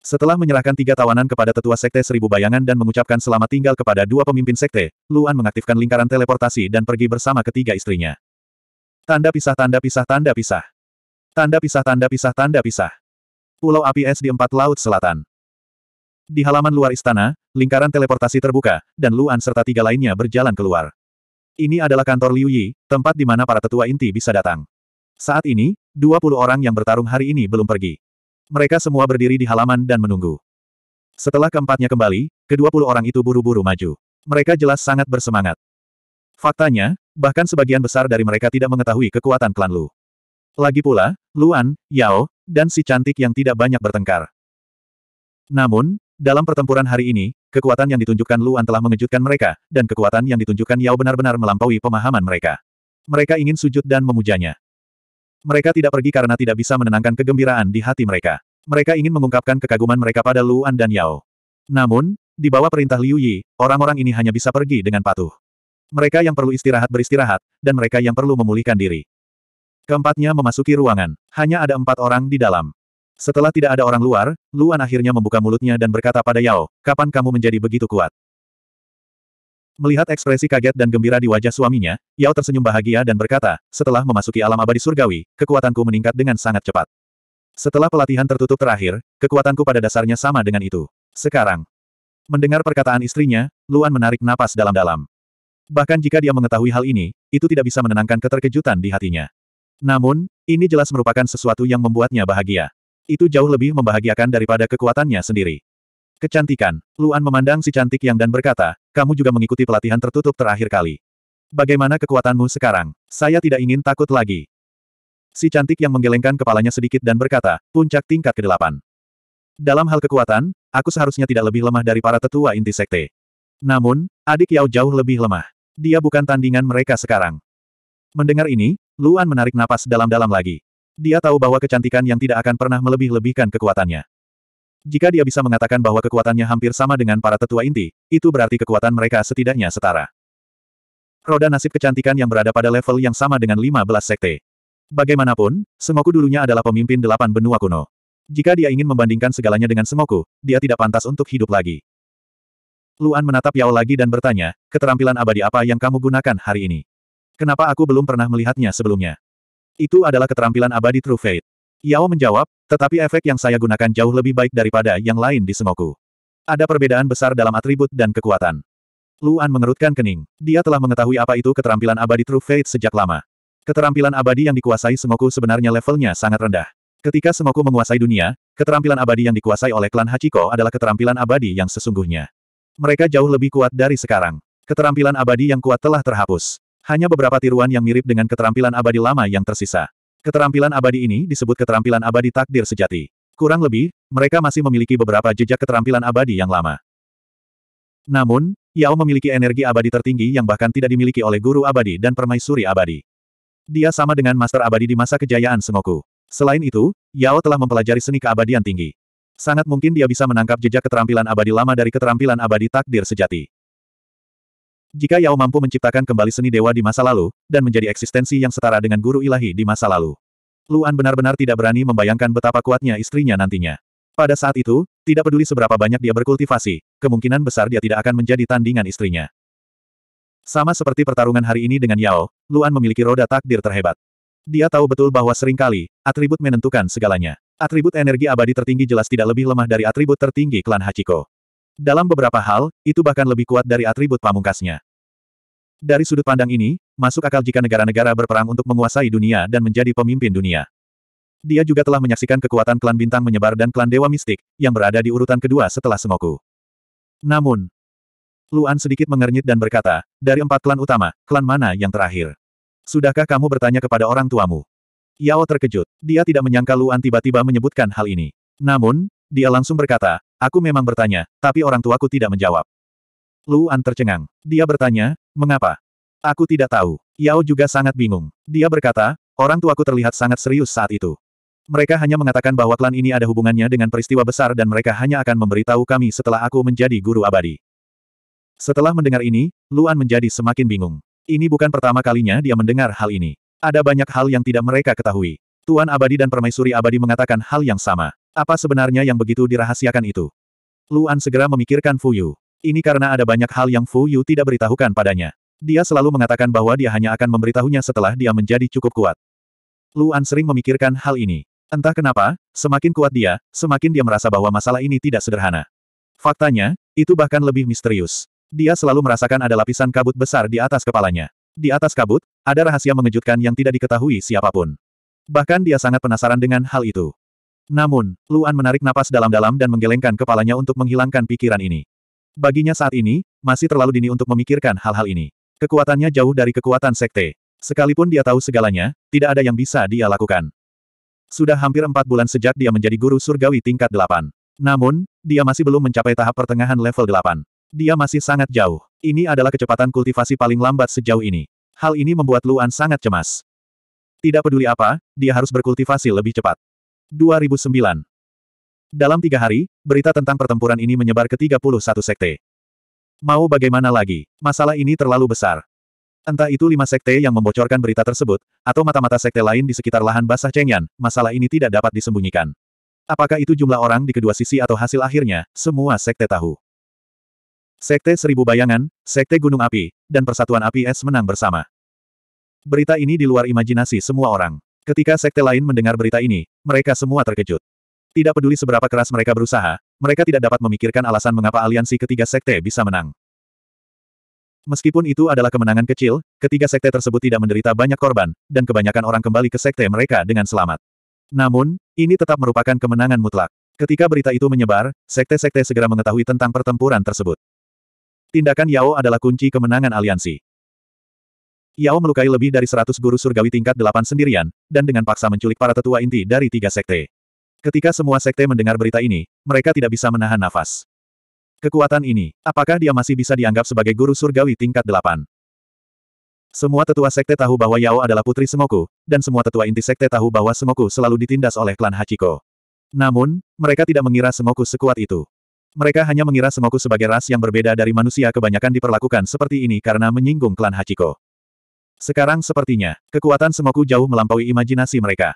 Setelah menyerahkan tiga tawanan kepada tetua sekte seribu bayangan dan mengucapkan selamat tinggal kepada dua pemimpin sekte, Luan mengaktifkan lingkaran teleportasi dan pergi bersama ketiga istrinya. Tanda pisah tanda pisah tanda pisah. Tanda pisah tanda pisah tanda pisah. Pulau api es di empat laut selatan. Di halaman luar istana, lingkaran teleportasi terbuka, dan Luan serta tiga lainnya berjalan keluar. Ini adalah kantor Liu Yi, tempat di mana para tetua inti bisa datang. Saat ini, 20 orang yang bertarung hari ini belum pergi. Mereka semua berdiri di halaman dan menunggu. Setelah keempatnya kembali, kedua puluh orang itu buru-buru maju. Mereka jelas sangat bersemangat. Faktanya, bahkan sebagian besar dari mereka tidak mengetahui kekuatan klan Lu. Lagi pula, Luan, Yao, dan si cantik yang tidak banyak bertengkar. Namun, dalam pertempuran hari ini, kekuatan yang ditunjukkan Luan telah mengejutkan mereka, dan kekuatan yang ditunjukkan Yao benar-benar melampaui pemahaman mereka. Mereka ingin sujud dan memujanya. Mereka tidak pergi karena tidak bisa menenangkan kegembiraan di hati mereka. Mereka ingin mengungkapkan kekaguman mereka pada Luan dan Yao. Namun, di bawah perintah Liu Yi, orang-orang ini hanya bisa pergi dengan patuh. Mereka yang perlu istirahat beristirahat, dan mereka yang perlu memulihkan diri. Keempatnya memasuki ruangan. Hanya ada empat orang di dalam. Setelah tidak ada orang luar, Luan akhirnya membuka mulutnya dan berkata pada Yao, kapan kamu menjadi begitu kuat? Melihat ekspresi kaget dan gembira di wajah suaminya, Yao tersenyum bahagia dan berkata, setelah memasuki alam abadi surgawi, kekuatanku meningkat dengan sangat cepat. Setelah pelatihan tertutup terakhir, kekuatanku pada dasarnya sama dengan itu. Sekarang. Mendengar perkataan istrinya, Luan menarik napas dalam-dalam. Bahkan jika dia mengetahui hal ini, itu tidak bisa menenangkan keterkejutan di hatinya. Namun, ini jelas merupakan sesuatu yang membuatnya bahagia. Itu jauh lebih membahagiakan daripada kekuatannya sendiri. Kecantikan. Luan memandang si cantik yang dan berkata, kamu juga mengikuti pelatihan tertutup terakhir kali. Bagaimana kekuatanmu sekarang? Saya tidak ingin takut lagi. Si cantik yang menggelengkan kepalanya sedikit dan berkata, puncak tingkat ke-8. Dalam hal kekuatan, aku seharusnya tidak lebih lemah dari para tetua inti sekte. Namun, adik Yao jauh lebih lemah. Dia bukan tandingan mereka sekarang. Mendengar ini, Luan menarik napas dalam-dalam lagi. Dia tahu bahwa kecantikan yang tidak akan pernah melebih-lebihkan kekuatannya. Jika dia bisa mengatakan bahwa kekuatannya hampir sama dengan para tetua inti, itu berarti kekuatan mereka setidaknya setara. Roda nasib kecantikan yang berada pada level yang sama dengan 15 sekte. Bagaimanapun, semoku dulunya adalah pemimpin delapan benua kuno. Jika dia ingin membandingkan segalanya dengan semoku, dia tidak pantas untuk hidup lagi. Luan menatap Yao lagi dan bertanya, keterampilan abadi apa yang kamu gunakan hari ini? Kenapa aku belum pernah melihatnya sebelumnya? Itu adalah keterampilan abadi True Fate. Yao menjawab, tetapi efek yang saya gunakan jauh lebih baik daripada yang lain di Semoku. Ada perbedaan besar dalam atribut dan kekuatan. Luan mengerutkan kening. Dia telah mengetahui apa itu keterampilan abadi True Fate sejak lama. Keterampilan abadi yang dikuasai Semoku sebenarnya levelnya sangat rendah. Ketika Semoku menguasai dunia, keterampilan abadi yang dikuasai oleh klan Hachiko adalah keterampilan abadi yang sesungguhnya. Mereka jauh lebih kuat dari sekarang. Keterampilan abadi yang kuat telah terhapus. Hanya beberapa tiruan yang mirip dengan keterampilan abadi lama yang tersisa. Keterampilan abadi ini disebut keterampilan abadi takdir sejati. Kurang lebih, mereka masih memiliki beberapa jejak keterampilan abadi yang lama. Namun, Yao memiliki energi abadi tertinggi yang bahkan tidak dimiliki oleh guru abadi dan permaisuri abadi. Dia sama dengan master abadi di masa kejayaan Sengoku. Selain itu, Yao telah mempelajari seni keabadian tinggi. Sangat mungkin dia bisa menangkap jejak keterampilan abadi lama dari keterampilan abadi takdir sejati. Jika Yao mampu menciptakan kembali seni dewa di masa lalu, dan menjadi eksistensi yang setara dengan guru ilahi di masa lalu. Luan benar-benar tidak berani membayangkan betapa kuatnya istrinya nantinya. Pada saat itu, tidak peduli seberapa banyak dia berkultivasi, kemungkinan besar dia tidak akan menjadi tandingan istrinya. Sama seperti pertarungan hari ini dengan Yao, Luan memiliki roda takdir terhebat. Dia tahu betul bahwa seringkali, atribut menentukan segalanya. Atribut energi abadi tertinggi jelas tidak lebih lemah dari atribut tertinggi klan Hachiko. Dalam beberapa hal, itu bahkan lebih kuat dari atribut pamungkasnya. Dari sudut pandang ini, masuk akal jika negara-negara berperang untuk menguasai dunia dan menjadi pemimpin dunia. Dia juga telah menyaksikan kekuatan klan bintang menyebar dan klan dewa mistik, yang berada di urutan kedua setelah semoku. Namun, Luan sedikit mengernyit dan berkata, dari empat klan utama, klan mana yang terakhir? Sudahkah kamu bertanya kepada orang tuamu? Yao terkejut. Dia tidak menyangka Luan tiba-tiba menyebutkan hal ini. Namun, dia langsung berkata, Aku memang bertanya, tapi orang tuaku tidak menjawab. Luan tercengang. Dia bertanya, mengapa? Aku tidak tahu. Yao juga sangat bingung. Dia berkata, orang tuaku terlihat sangat serius saat itu. Mereka hanya mengatakan bahwa klan ini ada hubungannya dengan peristiwa besar dan mereka hanya akan memberitahu kami setelah aku menjadi guru abadi. Setelah mendengar ini, Luan menjadi semakin bingung. Ini bukan pertama kalinya dia mendengar hal ini. Ada banyak hal yang tidak mereka ketahui. Tuan Abadi dan Permaisuri Abadi mengatakan hal yang sama. Apa sebenarnya yang begitu dirahasiakan itu? Luan segera memikirkan Fuyu. Ini karena ada banyak hal yang Fuyu tidak beritahukan padanya. Dia selalu mengatakan bahwa dia hanya akan memberitahunya setelah dia menjadi cukup kuat. Luan sering memikirkan hal ini. Entah kenapa, semakin kuat dia, semakin dia merasa bahwa masalah ini tidak sederhana. Faktanya, itu bahkan lebih misterius. Dia selalu merasakan ada lapisan kabut besar di atas kepalanya. Di atas kabut, ada rahasia mengejutkan yang tidak diketahui siapapun. Bahkan dia sangat penasaran dengan hal itu. Namun, Luan menarik napas dalam-dalam dan menggelengkan kepalanya untuk menghilangkan pikiran ini. Baginya saat ini, masih terlalu dini untuk memikirkan hal-hal ini. Kekuatannya jauh dari kekuatan sekte. Sekalipun dia tahu segalanya, tidak ada yang bisa dia lakukan. Sudah hampir empat bulan sejak dia menjadi guru surgawi tingkat delapan. Namun, dia masih belum mencapai tahap pertengahan level delapan. Dia masih sangat jauh. Ini adalah kecepatan kultivasi paling lambat sejauh ini. Hal ini membuat Luan sangat cemas. Tidak peduli apa, dia harus berkultivasi lebih cepat. 2009. Dalam tiga hari, berita tentang pertempuran ini menyebar ke 31 sekte. Mau bagaimana lagi, masalah ini terlalu besar. Entah itu lima sekte yang membocorkan berita tersebut, atau mata-mata sekte lain di sekitar lahan basah Chengyan, masalah ini tidak dapat disembunyikan. Apakah itu jumlah orang di kedua sisi atau hasil akhirnya, semua sekte tahu. Sekte Seribu Bayangan, Sekte Gunung Api, dan Persatuan Api Es menang bersama. Berita ini di luar imajinasi semua orang. Ketika sekte lain mendengar berita ini, mereka semua terkejut. Tidak peduli seberapa keras mereka berusaha, mereka tidak dapat memikirkan alasan mengapa aliansi ketiga sekte bisa menang. Meskipun itu adalah kemenangan kecil, ketiga sekte tersebut tidak menderita banyak korban, dan kebanyakan orang kembali ke sekte mereka dengan selamat. Namun, ini tetap merupakan kemenangan mutlak. Ketika berita itu menyebar, sekte-sekte segera mengetahui tentang pertempuran tersebut. Tindakan Yao adalah kunci kemenangan aliansi. Yao melukai lebih dari seratus guru surgawi tingkat delapan sendirian, dan dengan paksa menculik para tetua inti dari tiga sekte. Ketika semua sekte mendengar berita ini, mereka tidak bisa menahan nafas. Kekuatan ini, apakah dia masih bisa dianggap sebagai guru surgawi tingkat delapan? Semua tetua sekte tahu bahwa Yao adalah putri Semoku, dan semua tetua inti sekte tahu bahwa Semoku selalu ditindas oleh klan Hachiko. Namun, mereka tidak mengira Semoku sekuat itu. Mereka hanya mengira Semoku sebagai ras yang berbeda dari manusia kebanyakan diperlakukan seperti ini karena menyinggung klan Hachiko. Sekarang sepertinya, kekuatan Semoku jauh melampaui imajinasi mereka.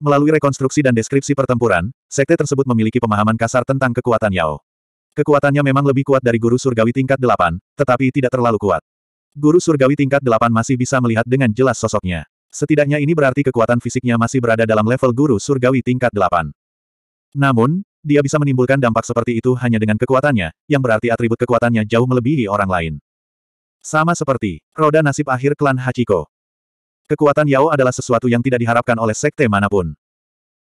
Melalui rekonstruksi dan deskripsi pertempuran, sekte tersebut memiliki pemahaman kasar tentang kekuatan Yao. Kekuatannya memang lebih kuat dari guru surgawi tingkat 8, tetapi tidak terlalu kuat. Guru surgawi tingkat 8 masih bisa melihat dengan jelas sosoknya. Setidaknya ini berarti kekuatan fisiknya masih berada dalam level guru surgawi tingkat 8. Namun, dia bisa menimbulkan dampak seperti itu hanya dengan kekuatannya, yang berarti atribut kekuatannya jauh melebihi orang lain. Sama seperti roda nasib akhir klan Hachiko. Kekuatan Yao adalah sesuatu yang tidak diharapkan oleh sekte manapun.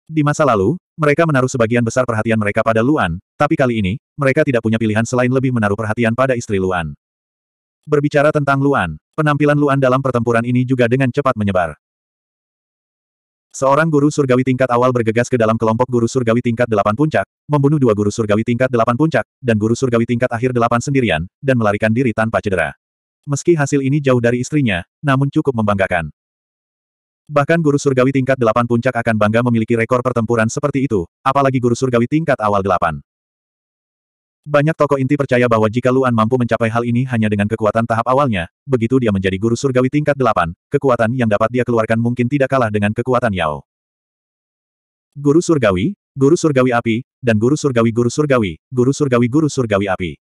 Di masa lalu, mereka menaruh sebagian besar perhatian mereka pada Luan, tapi kali ini, mereka tidak punya pilihan selain lebih menaruh perhatian pada istri Luan. Berbicara tentang Luan, penampilan Luan dalam pertempuran ini juga dengan cepat menyebar. Seorang guru surgawi tingkat awal bergegas ke dalam kelompok guru surgawi tingkat delapan puncak, membunuh dua guru surgawi tingkat delapan puncak, dan guru surgawi tingkat akhir delapan sendirian, dan melarikan diri tanpa cedera. Meski hasil ini jauh dari istrinya, namun cukup membanggakan. Bahkan guru surgawi tingkat 8 puncak akan bangga memiliki rekor pertempuran seperti itu, apalagi guru surgawi tingkat awal 8. Banyak tokoh inti percaya bahwa jika Luan mampu mencapai hal ini hanya dengan kekuatan tahap awalnya, begitu dia menjadi guru surgawi tingkat 8, kekuatan yang dapat dia keluarkan mungkin tidak kalah dengan kekuatan Yao. Guru surgawi, guru surgawi api, dan guru surgawi guru surgawi, guru surgawi guru surgawi api.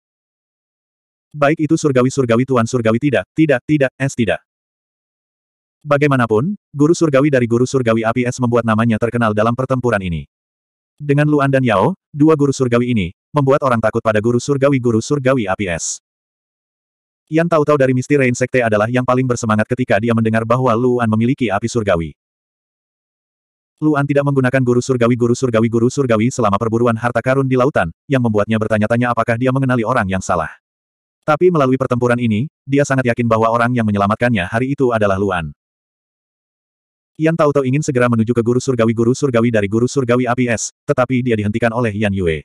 Baik itu surgawi-surgawi tuan surgawi tidak, tidak, tidak, es tidak. Bagaimanapun, guru surgawi dari guru surgawi api es membuat namanya terkenal dalam pertempuran ini. Dengan Luan dan Yao, dua guru surgawi ini, membuat orang takut pada guru surgawi-guru surgawi api es. Yang tahu-tahu dari Misty Rain Sekte adalah yang paling bersemangat ketika dia mendengar bahwa Luan memiliki api surgawi. Luan tidak menggunakan guru surgawi-guru surgawi-guru surgawi selama perburuan harta karun di lautan, yang membuatnya bertanya-tanya apakah dia mengenali orang yang salah. Tapi melalui pertempuran ini, dia sangat yakin bahwa orang yang menyelamatkannya hari itu adalah Luan. Yan Tao ingin segera menuju ke guru surgawi-guru surgawi dari guru surgawi APS, tetapi dia dihentikan oleh Yan Yue.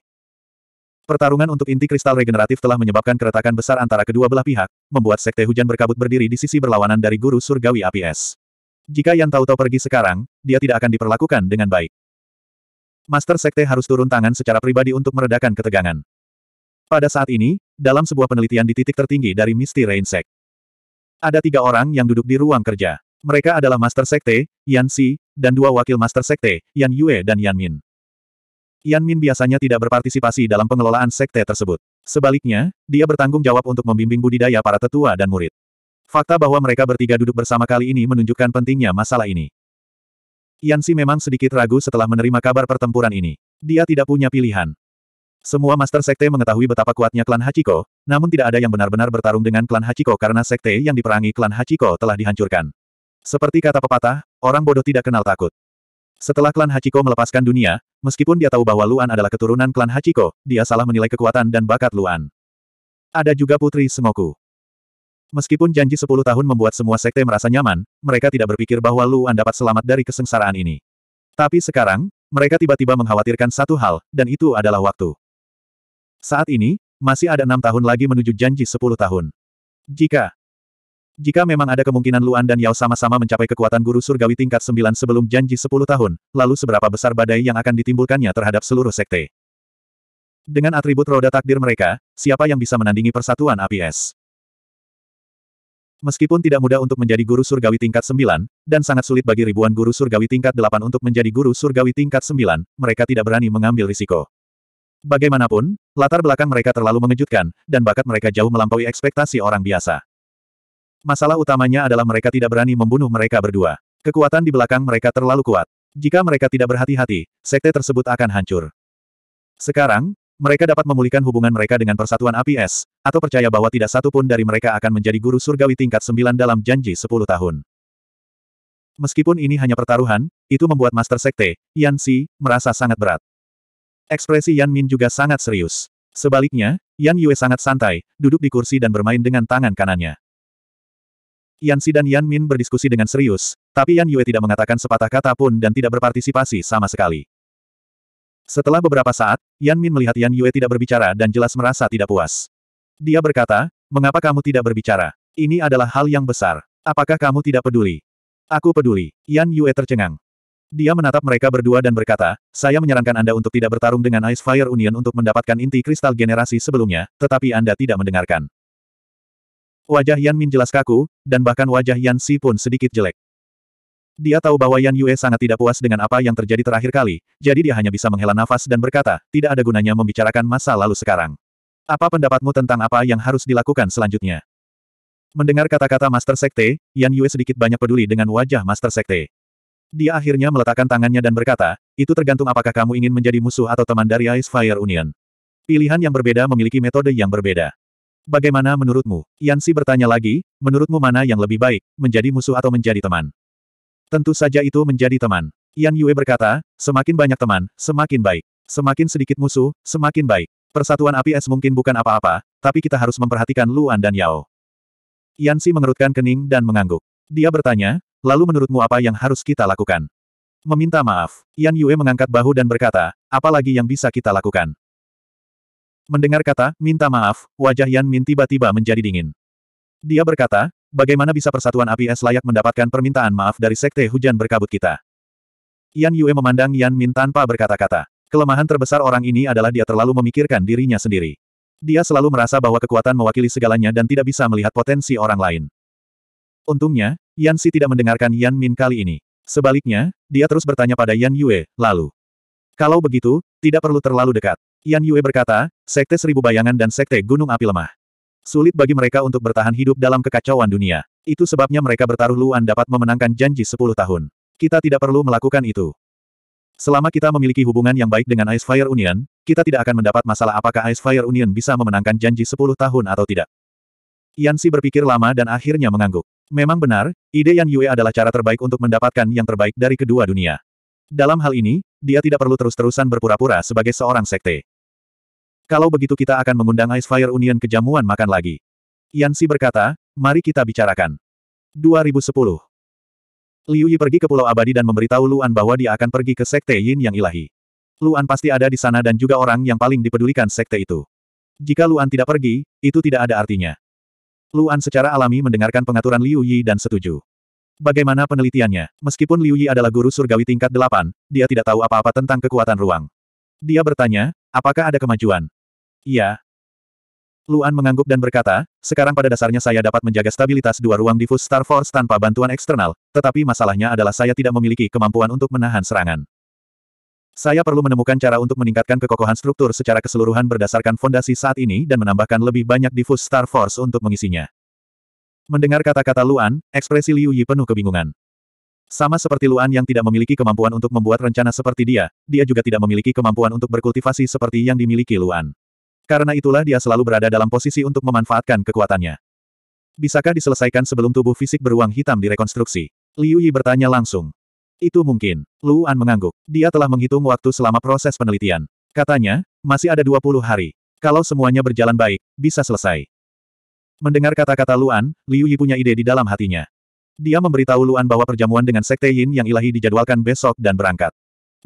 Pertarungan untuk inti kristal regeneratif telah menyebabkan keretakan besar antara kedua belah pihak, membuat sekte hujan berkabut berdiri di sisi berlawanan dari guru surgawi APS. Jika Yan Tao pergi sekarang, dia tidak akan diperlakukan dengan baik. Master Sekte harus turun tangan secara pribadi untuk meredakan ketegangan. Pada saat ini, dalam sebuah penelitian di titik tertinggi dari Misty Rain Sek. Ada tiga orang yang duduk di ruang kerja. Mereka adalah Master Sekte, Yan Si, dan dua wakil Master Sekte, Yan Yue dan Yan Min. Yan Min biasanya tidak berpartisipasi dalam pengelolaan sekte tersebut. Sebaliknya, dia bertanggung jawab untuk membimbing budidaya para tetua dan murid. Fakta bahwa mereka bertiga duduk bersama kali ini menunjukkan pentingnya masalah ini. Yan Si memang sedikit ragu setelah menerima kabar pertempuran ini. Dia tidak punya pilihan. Semua Master Sekte mengetahui betapa kuatnya klan Hachiko, namun tidak ada yang benar-benar bertarung dengan klan Hachiko karena Sekte yang diperangi klan Hachiko telah dihancurkan. Seperti kata pepatah, orang bodoh tidak kenal takut. Setelah klan Hachiko melepaskan dunia, meskipun dia tahu bahwa Luan adalah keturunan klan Hachiko, dia salah menilai kekuatan dan bakat Luan. Ada juga Putri Semoku. Meskipun janji 10 tahun membuat semua sekte merasa nyaman, mereka tidak berpikir bahwa Luan dapat selamat dari kesengsaraan ini. Tapi sekarang, mereka tiba-tiba mengkhawatirkan satu hal, dan itu adalah waktu. Saat ini, masih ada enam tahun lagi menuju janji sepuluh tahun. Jika jika memang ada kemungkinan Luan dan Yao sama-sama mencapai kekuatan guru surgawi tingkat sembilan sebelum janji sepuluh tahun, lalu seberapa besar badai yang akan ditimbulkannya terhadap seluruh sekte. Dengan atribut roda takdir mereka, siapa yang bisa menandingi persatuan APS Meskipun tidak mudah untuk menjadi guru surgawi tingkat sembilan dan sangat sulit bagi ribuan guru surgawi tingkat delapan untuk menjadi guru surgawi tingkat sembilan mereka tidak berani mengambil risiko. Bagaimanapun, latar belakang mereka terlalu mengejutkan, dan bakat mereka jauh melampaui ekspektasi orang biasa. Masalah utamanya adalah mereka tidak berani membunuh mereka berdua. Kekuatan di belakang mereka terlalu kuat. Jika mereka tidak berhati-hati, sekte tersebut akan hancur. Sekarang, mereka dapat memulihkan hubungan mereka dengan persatuan APS, atau percaya bahwa tidak satu pun dari mereka akan menjadi guru surgawi tingkat 9 dalam janji 10 tahun. Meskipun ini hanya pertaruhan, itu membuat Master Sekte, Yan Si merasa sangat berat. Ekspresi Yan Min juga sangat serius. Sebaliknya, Yan Yue sangat santai, duduk di kursi dan bermain dengan tangan kanannya. Yan Si dan Yan Min berdiskusi dengan serius, tapi Yan Yue tidak mengatakan sepatah kata pun dan tidak berpartisipasi sama sekali. Setelah beberapa saat, Yan Min melihat Yan Yue tidak berbicara dan jelas merasa tidak puas. Dia berkata, mengapa kamu tidak berbicara? Ini adalah hal yang besar. Apakah kamu tidak peduli? Aku peduli. Yan Yue tercengang. Dia menatap mereka berdua dan berkata, saya menyarankan Anda untuk tidak bertarung dengan Ice Fire Union untuk mendapatkan inti kristal generasi sebelumnya, tetapi Anda tidak mendengarkan. Wajah Yan Min jelas kaku, dan bahkan wajah Yan Si pun sedikit jelek. Dia tahu bahwa Yan Yue sangat tidak puas dengan apa yang terjadi terakhir kali, jadi dia hanya bisa menghela nafas dan berkata, tidak ada gunanya membicarakan masa lalu sekarang. Apa pendapatmu tentang apa yang harus dilakukan selanjutnya? Mendengar kata-kata Master Sekte, Yan Yue sedikit banyak peduli dengan wajah Master Sekte. Dia akhirnya meletakkan tangannya dan berkata, itu tergantung apakah kamu ingin menjadi musuh atau teman dari Ice Fire Union. Pilihan yang berbeda memiliki metode yang berbeda. Bagaimana menurutmu? Yansi bertanya lagi, menurutmu mana yang lebih baik, menjadi musuh atau menjadi teman? Tentu saja itu menjadi teman. Yan Yue berkata, semakin banyak teman, semakin baik. Semakin sedikit musuh, semakin baik. Persatuan api es mungkin bukan apa-apa, tapi kita harus memperhatikan Luan dan Yao. Yansi mengerutkan kening dan mengangguk. Dia bertanya, Lalu menurutmu apa yang harus kita lakukan? Meminta maaf, Yan Yue mengangkat bahu dan berkata, apalagi yang bisa kita lakukan? Mendengar kata, minta maaf, wajah Yan Min tiba-tiba menjadi dingin. Dia berkata, bagaimana bisa persatuan api es layak mendapatkan permintaan maaf dari sekte hujan berkabut kita? Yan Yue memandang Yan Min tanpa berkata-kata. Kelemahan terbesar orang ini adalah dia terlalu memikirkan dirinya sendiri. Dia selalu merasa bahwa kekuatan mewakili segalanya dan tidak bisa melihat potensi orang lain. Untungnya, Yan Si tidak mendengarkan Yan Min kali ini. Sebaliknya, dia terus bertanya pada Yan Yue, lalu. Kalau begitu, tidak perlu terlalu dekat. Yan Yue berkata, Sekte Seribu Bayangan dan Sekte Gunung Api Lemah. Sulit bagi mereka untuk bertahan hidup dalam kekacauan dunia. Itu sebabnya mereka bertaruh Luan dapat memenangkan janji 10 tahun. Kita tidak perlu melakukan itu. Selama kita memiliki hubungan yang baik dengan Ice Fire Union, kita tidak akan mendapat masalah apakah Ice Fire Union bisa memenangkan janji 10 tahun atau tidak. Yansi berpikir lama dan akhirnya mengangguk. Memang benar, ide Yan Yue adalah cara terbaik untuk mendapatkan yang terbaik dari kedua dunia. Dalam hal ini, dia tidak perlu terus-terusan berpura-pura sebagai seorang sekte. Kalau begitu kita akan mengundang Ice Fire Union ke jamuan makan lagi. Yan Si berkata, mari kita bicarakan. 2010 Liu Yi pergi ke Pulau Abadi dan memberitahu Luan bahwa dia akan pergi ke Sekte Yin yang ilahi. Luan pasti ada di sana dan juga orang yang paling dipedulikan sekte itu. Jika Luan tidak pergi, itu tidak ada artinya. Luan secara alami mendengarkan pengaturan Liu Yi dan setuju. Bagaimana penelitiannya? Meskipun Liu Yi adalah guru surgawi tingkat delapan, dia tidak tahu apa-apa tentang kekuatan ruang. Dia bertanya, apakah ada kemajuan? Iya. Luan mengangguk dan berkata, sekarang pada dasarnya saya dapat menjaga stabilitas dua ruang difus Star Force tanpa bantuan eksternal, tetapi masalahnya adalah saya tidak memiliki kemampuan untuk menahan serangan. Saya perlu menemukan cara untuk meningkatkan kekokohan struktur secara keseluruhan berdasarkan fondasi saat ini dan menambahkan lebih banyak difus Star Force untuk mengisinya. Mendengar kata-kata Luan, ekspresi Liu Yi penuh kebingungan. Sama seperti Luan yang tidak memiliki kemampuan untuk membuat rencana seperti dia, dia juga tidak memiliki kemampuan untuk berkultivasi seperti yang dimiliki Luan. Karena itulah dia selalu berada dalam posisi untuk memanfaatkan kekuatannya. Bisakah diselesaikan sebelum tubuh fisik beruang hitam direkonstruksi? Liu Yi bertanya langsung. Itu mungkin. Luan mengangguk. Dia telah menghitung waktu selama proses penelitian. Katanya, masih ada 20 hari. Kalau semuanya berjalan baik, bisa selesai. Mendengar kata-kata Luan, Liu Yi punya ide di dalam hatinya. Dia memberitahu Luan bahwa perjamuan dengan Sekte Yin yang ilahi dijadwalkan besok dan berangkat.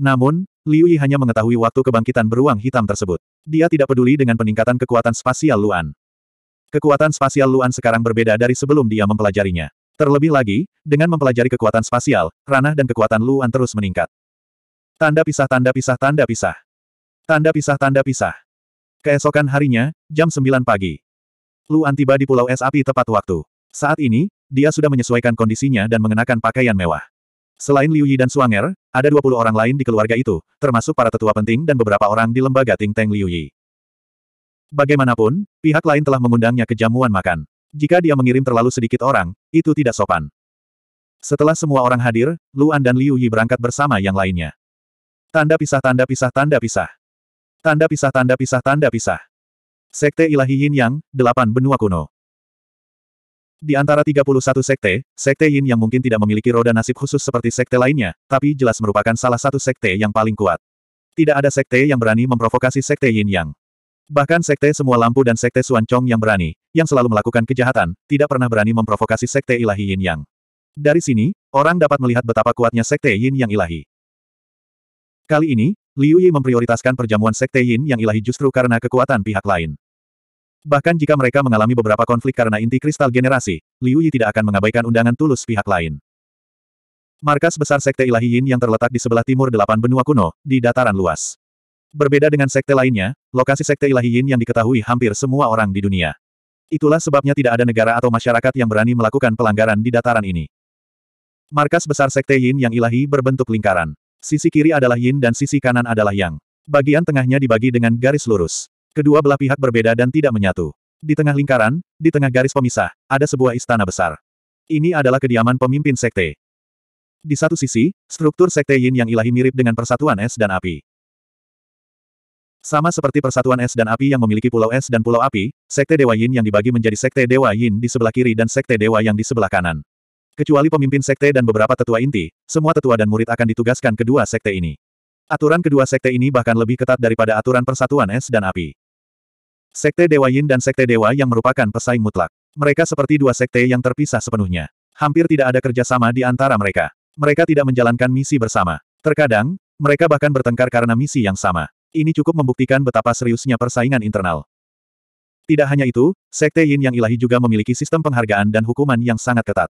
Namun, Liu Yi hanya mengetahui waktu kebangkitan beruang hitam tersebut. Dia tidak peduli dengan peningkatan kekuatan spasial Luan. Kekuatan spasial Luan sekarang berbeda dari sebelum dia mempelajarinya. Terlebih lagi, dengan mempelajari kekuatan spasial, ranah dan kekuatan Luan terus meningkat. Tanda pisah tanda pisah tanda pisah. Tanda pisah tanda pisah. Keesokan harinya, jam 9 pagi. Luan tiba di Pulau Es Api tepat waktu. Saat ini, dia sudah menyesuaikan kondisinya dan mengenakan pakaian mewah. Selain Liu Yi dan Suanger, ada 20 orang lain di keluarga itu, termasuk para tetua penting dan beberapa orang di lembaga Ting Teng Liu Yi. Bagaimanapun, pihak lain telah mengundangnya ke jamuan makan. Jika dia mengirim terlalu sedikit orang, itu tidak sopan. Setelah semua orang hadir, Luan dan Liu Yi berangkat bersama yang lainnya. Tanda pisah tanda pisah tanda pisah. Tanda pisah tanda pisah tanda pisah. Sekte Ilahi Yin Yang, Delapan Benua Kuno. Di antara 31 sekte, sekte Yin yang mungkin tidak memiliki roda nasib khusus seperti sekte lainnya, tapi jelas merupakan salah satu sekte yang paling kuat. Tidak ada sekte yang berani memprovokasi sekte Yin Yang. Bahkan sekte semua lampu dan sekte Suan Chong yang berani, yang selalu melakukan kejahatan, tidak pernah berani memprovokasi sekte ilahi Yin Yang. Dari sini, orang dapat melihat betapa kuatnya sekte Yin Yang ilahi. Kali ini, Liu Yi memprioritaskan perjamuan sekte Yin Yang ilahi justru karena kekuatan pihak lain. Bahkan jika mereka mengalami beberapa konflik karena inti kristal generasi, Liu Yi tidak akan mengabaikan undangan tulus pihak lain. Markas besar sekte ilahi Yin yang terletak di sebelah timur delapan benua kuno, di dataran luas. Berbeda dengan sekte lainnya, lokasi sekte ilahi Yin yang diketahui hampir semua orang di dunia. Itulah sebabnya tidak ada negara atau masyarakat yang berani melakukan pelanggaran di dataran ini. Markas besar sekte yin yang ilahi berbentuk lingkaran. Sisi kiri adalah yin dan sisi kanan adalah yang. Bagian tengahnya dibagi dengan garis lurus. Kedua belah pihak berbeda dan tidak menyatu. Di tengah lingkaran, di tengah garis pemisah, ada sebuah istana besar. Ini adalah kediaman pemimpin sekte. Di satu sisi, struktur sekte Yin yang ilahi mirip dengan persatuan es dan api. Sama seperti Persatuan Es dan Api yang memiliki Pulau Es dan Pulau Api, Sekte Dewa Yin yang dibagi menjadi Sekte Dewa Yin di sebelah kiri dan Sekte Dewa yang di sebelah kanan. Kecuali pemimpin Sekte dan beberapa tetua inti, semua tetua dan murid akan ditugaskan kedua Sekte ini. Aturan kedua Sekte ini bahkan lebih ketat daripada aturan Persatuan Es dan Api. Sekte Dewa Yin dan Sekte Dewa yang merupakan pesaing mutlak. Mereka seperti dua sekte yang terpisah sepenuhnya. Hampir tidak ada kerjasama di antara mereka. Mereka tidak menjalankan misi bersama. Terkadang, mereka bahkan bertengkar karena misi yang sama. Ini cukup membuktikan betapa seriusnya persaingan internal. Tidak hanya itu, Sekte Yin yang ilahi juga memiliki sistem penghargaan dan hukuman yang sangat ketat.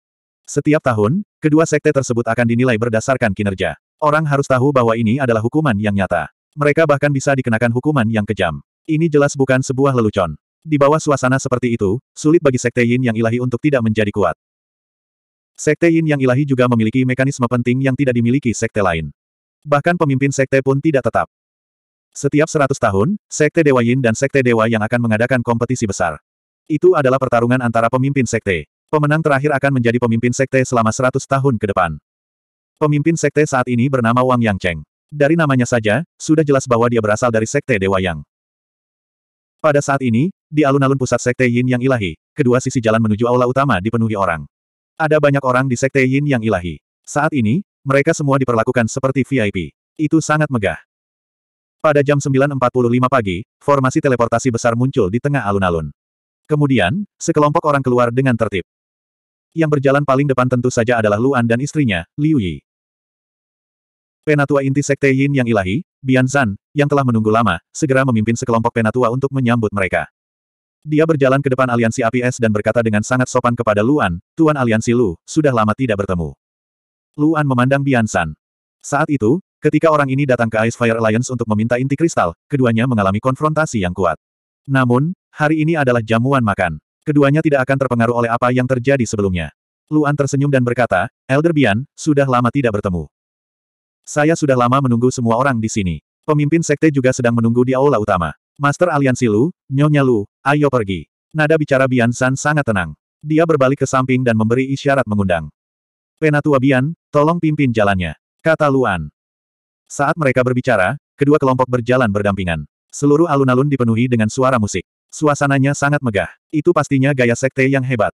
Setiap tahun, kedua sekte tersebut akan dinilai berdasarkan kinerja. Orang harus tahu bahwa ini adalah hukuman yang nyata. Mereka bahkan bisa dikenakan hukuman yang kejam. Ini jelas bukan sebuah lelucon. Di bawah suasana seperti itu, sulit bagi Sekte Yin yang ilahi untuk tidak menjadi kuat. Sekte Yin yang ilahi juga memiliki mekanisme penting yang tidak dimiliki sekte lain. Bahkan pemimpin sekte pun tidak tetap. Setiap seratus tahun, Sekte Dewa Yin dan Sekte Dewa yang akan mengadakan kompetisi besar. Itu adalah pertarungan antara pemimpin Sekte. Pemenang terakhir akan menjadi pemimpin Sekte selama seratus tahun ke depan. Pemimpin Sekte saat ini bernama Wang Yang Cheng. Dari namanya saja, sudah jelas bahwa dia berasal dari Sekte Dewa Yang. Pada saat ini, di alun-alun pusat Sekte Yin Yang Ilahi, kedua sisi jalan menuju aula utama dipenuhi orang. Ada banyak orang di Sekte Yin Yang Ilahi. Saat ini, mereka semua diperlakukan seperti VIP. Itu sangat megah. Pada jam 9.45 pagi, formasi teleportasi besar muncul di tengah alun-alun. Kemudian, sekelompok orang keluar dengan tertib. Yang berjalan paling depan tentu saja adalah Luan dan istrinya, Liu Yi. Penatua inti Sekte Yin yang ilahi, Bian Zan, yang telah menunggu lama, segera memimpin sekelompok penatua untuk menyambut mereka. Dia berjalan ke depan aliansi APS dan berkata dengan sangat sopan kepada Luan, Tuan aliansi Lu, sudah lama tidak bertemu. Luan memandang Bian San. Saat itu, Ketika orang ini datang ke Ice Fire Alliance untuk meminta inti kristal, keduanya mengalami konfrontasi yang kuat. Namun, hari ini adalah jamuan makan. Keduanya tidak akan terpengaruh oleh apa yang terjadi sebelumnya. Luan tersenyum dan berkata, Elder Bian, sudah lama tidak bertemu. Saya sudah lama menunggu semua orang di sini. Pemimpin sekte juga sedang menunggu di aula utama. Master Aliansi Lu, Nyonya Lu, ayo pergi. Nada bicara Bian San sangat tenang. Dia berbalik ke samping dan memberi isyarat mengundang. Penatua Bian, tolong pimpin jalannya. Kata Luan. Saat mereka berbicara, kedua kelompok berjalan berdampingan. Seluruh alun-alun dipenuhi dengan suara musik. Suasananya sangat megah. Itu pastinya gaya sekte yang hebat.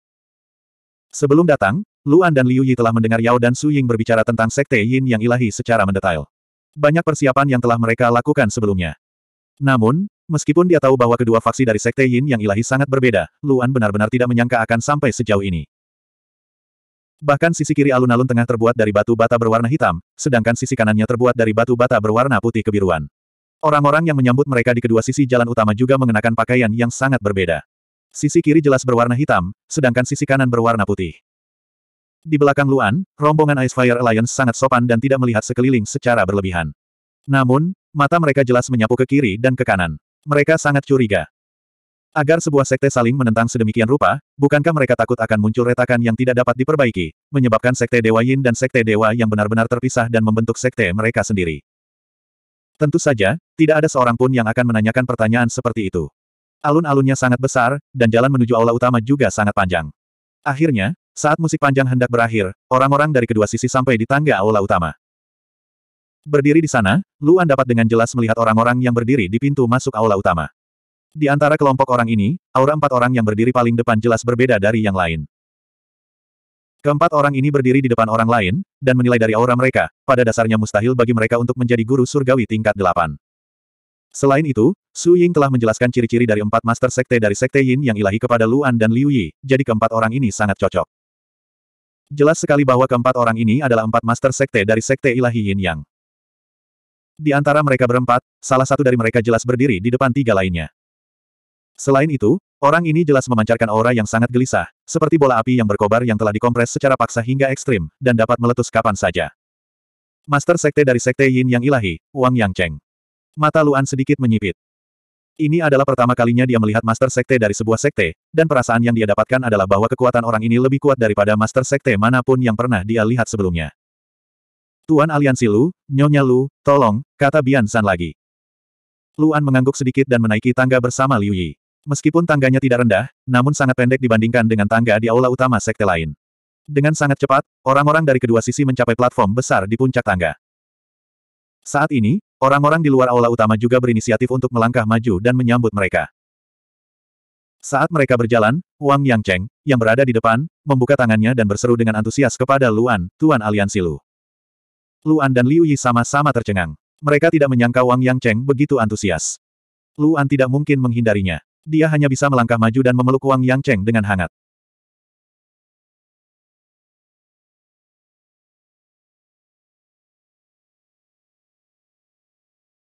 Sebelum datang, Luan dan Liu Yi telah mendengar Yao dan Su Ying berbicara tentang sekte Yin yang ilahi secara mendetail. Banyak persiapan yang telah mereka lakukan sebelumnya. Namun, meskipun dia tahu bahwa kedua faksi dari sekte Yin yang ilahi sangat berbeda, Luan benar-benar tidak menyangka akan sampai sejauh ini. Bahkan sisi kiri alun-alun tengah terbuat dari batu bata berwarna hitam, sedangkan sisi kanannya terbuat dari batu bata berwarna putih kebiruan. Orang-orang yang menyambut mereka di kedua sisi jalan utama juga mengenakan pakaian yang sangat berbeda. Sisi kiri jelas berwarna hitam, sedangkan sisi kanan berwarna putih. Di belakang Luan, rombongan Ice Fire Alliance sangat sopan dan tidak melihat sekeliling secara berlebihan. Namun, mata mereka jelas menyapu ke kiri dan ke kanan. Mereka sangat curiga. Agar sebuah sekte saling menentang sedemikian rupa, bukankah mereka takut akan muncul retakan yang tidak dapat diperbaiki, menyebabkan sekte Dewa Yin dan sekte Dewa yang benar-benar terpisah dan membentuk sekte mereka sendiri? Tentu saja, tidak ada seorang pun yang akan menanyakan pertanyaan seperti itu. Alun-alunnya sangat besar, dan jalan menuju aula utama juga sangat panjang. Akhirnya, saat musik panjang hendak berakhir, orang-orang dari kedua sisi sampai di tangga aula utama. Berdiri di sana, Luan dapat dengan jelas melihat orang-orang yang berdiri di pintu masuk aula utama. Di antara kelompok orang ini, aura empat orang yang berdiri paling depan jelas berbeda dari yang lain. Keempat orang ini berdiri di depan orang lain, dan menilai dari aura mereka, pada dasarnya mustahil bagi mereka untuk menjadi guru surgawi tingkat delapan. Selain itu, Su Ying telah menjelaskan ciri-ciri dari empat master sekte dari sekte Yin yang ilahi kepada Luan dan Liu Yi, jadi keempat orang ini sangat cocok. Jelas sekali bahwa keempat orang ini adalah empat master sekte dari sekte ilahi Yin Yang. Di antara mereka berempat, salah satu dari mereka jelas berdiri di depan tiga lainnya. Selain itu, orang ini jelas memancarkan aura yang sangat gelisah, seperti bola api yang berkobar yang telah dikompres secara paksa hingga ekstrim, dan dapat meletus kapan saja. Master Sekte dari Sekte Yin Yang Ilahi, Wang Yang Cheng. Mata Luan sedikit menyipit. Ini adalah pertama kalinya dia melihat Master Sekte dari sebuah sekte, dan perasaan yang dia dapatkan adalah bahwa kekuatan orang ini lebih kuat daripada Master Sekte manapun yang pernah dia lihat sebelumnya. Tuan Aliansi Lu, Nyonya Lu, tolong, kata Bian San lagi. Luan mengangguk sedikit dan menaiki tangga bersama Liu Yi. Meskipun tangganya tidak rendah, namun sangat pendek dibandingkan dengan tangga di aula utama sekte lain. Dengan sangat cepat, orang-orang dari kedua sisi mencapai platform besar di puncak tangga. Saat ini, orang-orang di luar aula utama juga berinisiatif untuk melangkah maju dan menyambut mereka. Saat mereka berjalan, Wang Yang Cheng, yang berada di depan, membuka tangannya dan berseru dengan antusias kepada Luan, Tuan Aliansi Lu. Luan dan Liu Yi sama-sama tercengang. Mereka tidak menyangka Wang Yang Cheng begitu antusias. Luan tidak mungkin menghindarinya. Dia hanya bisa melangkah maju dan memeluk Wang Yang Cheng dengan hangat.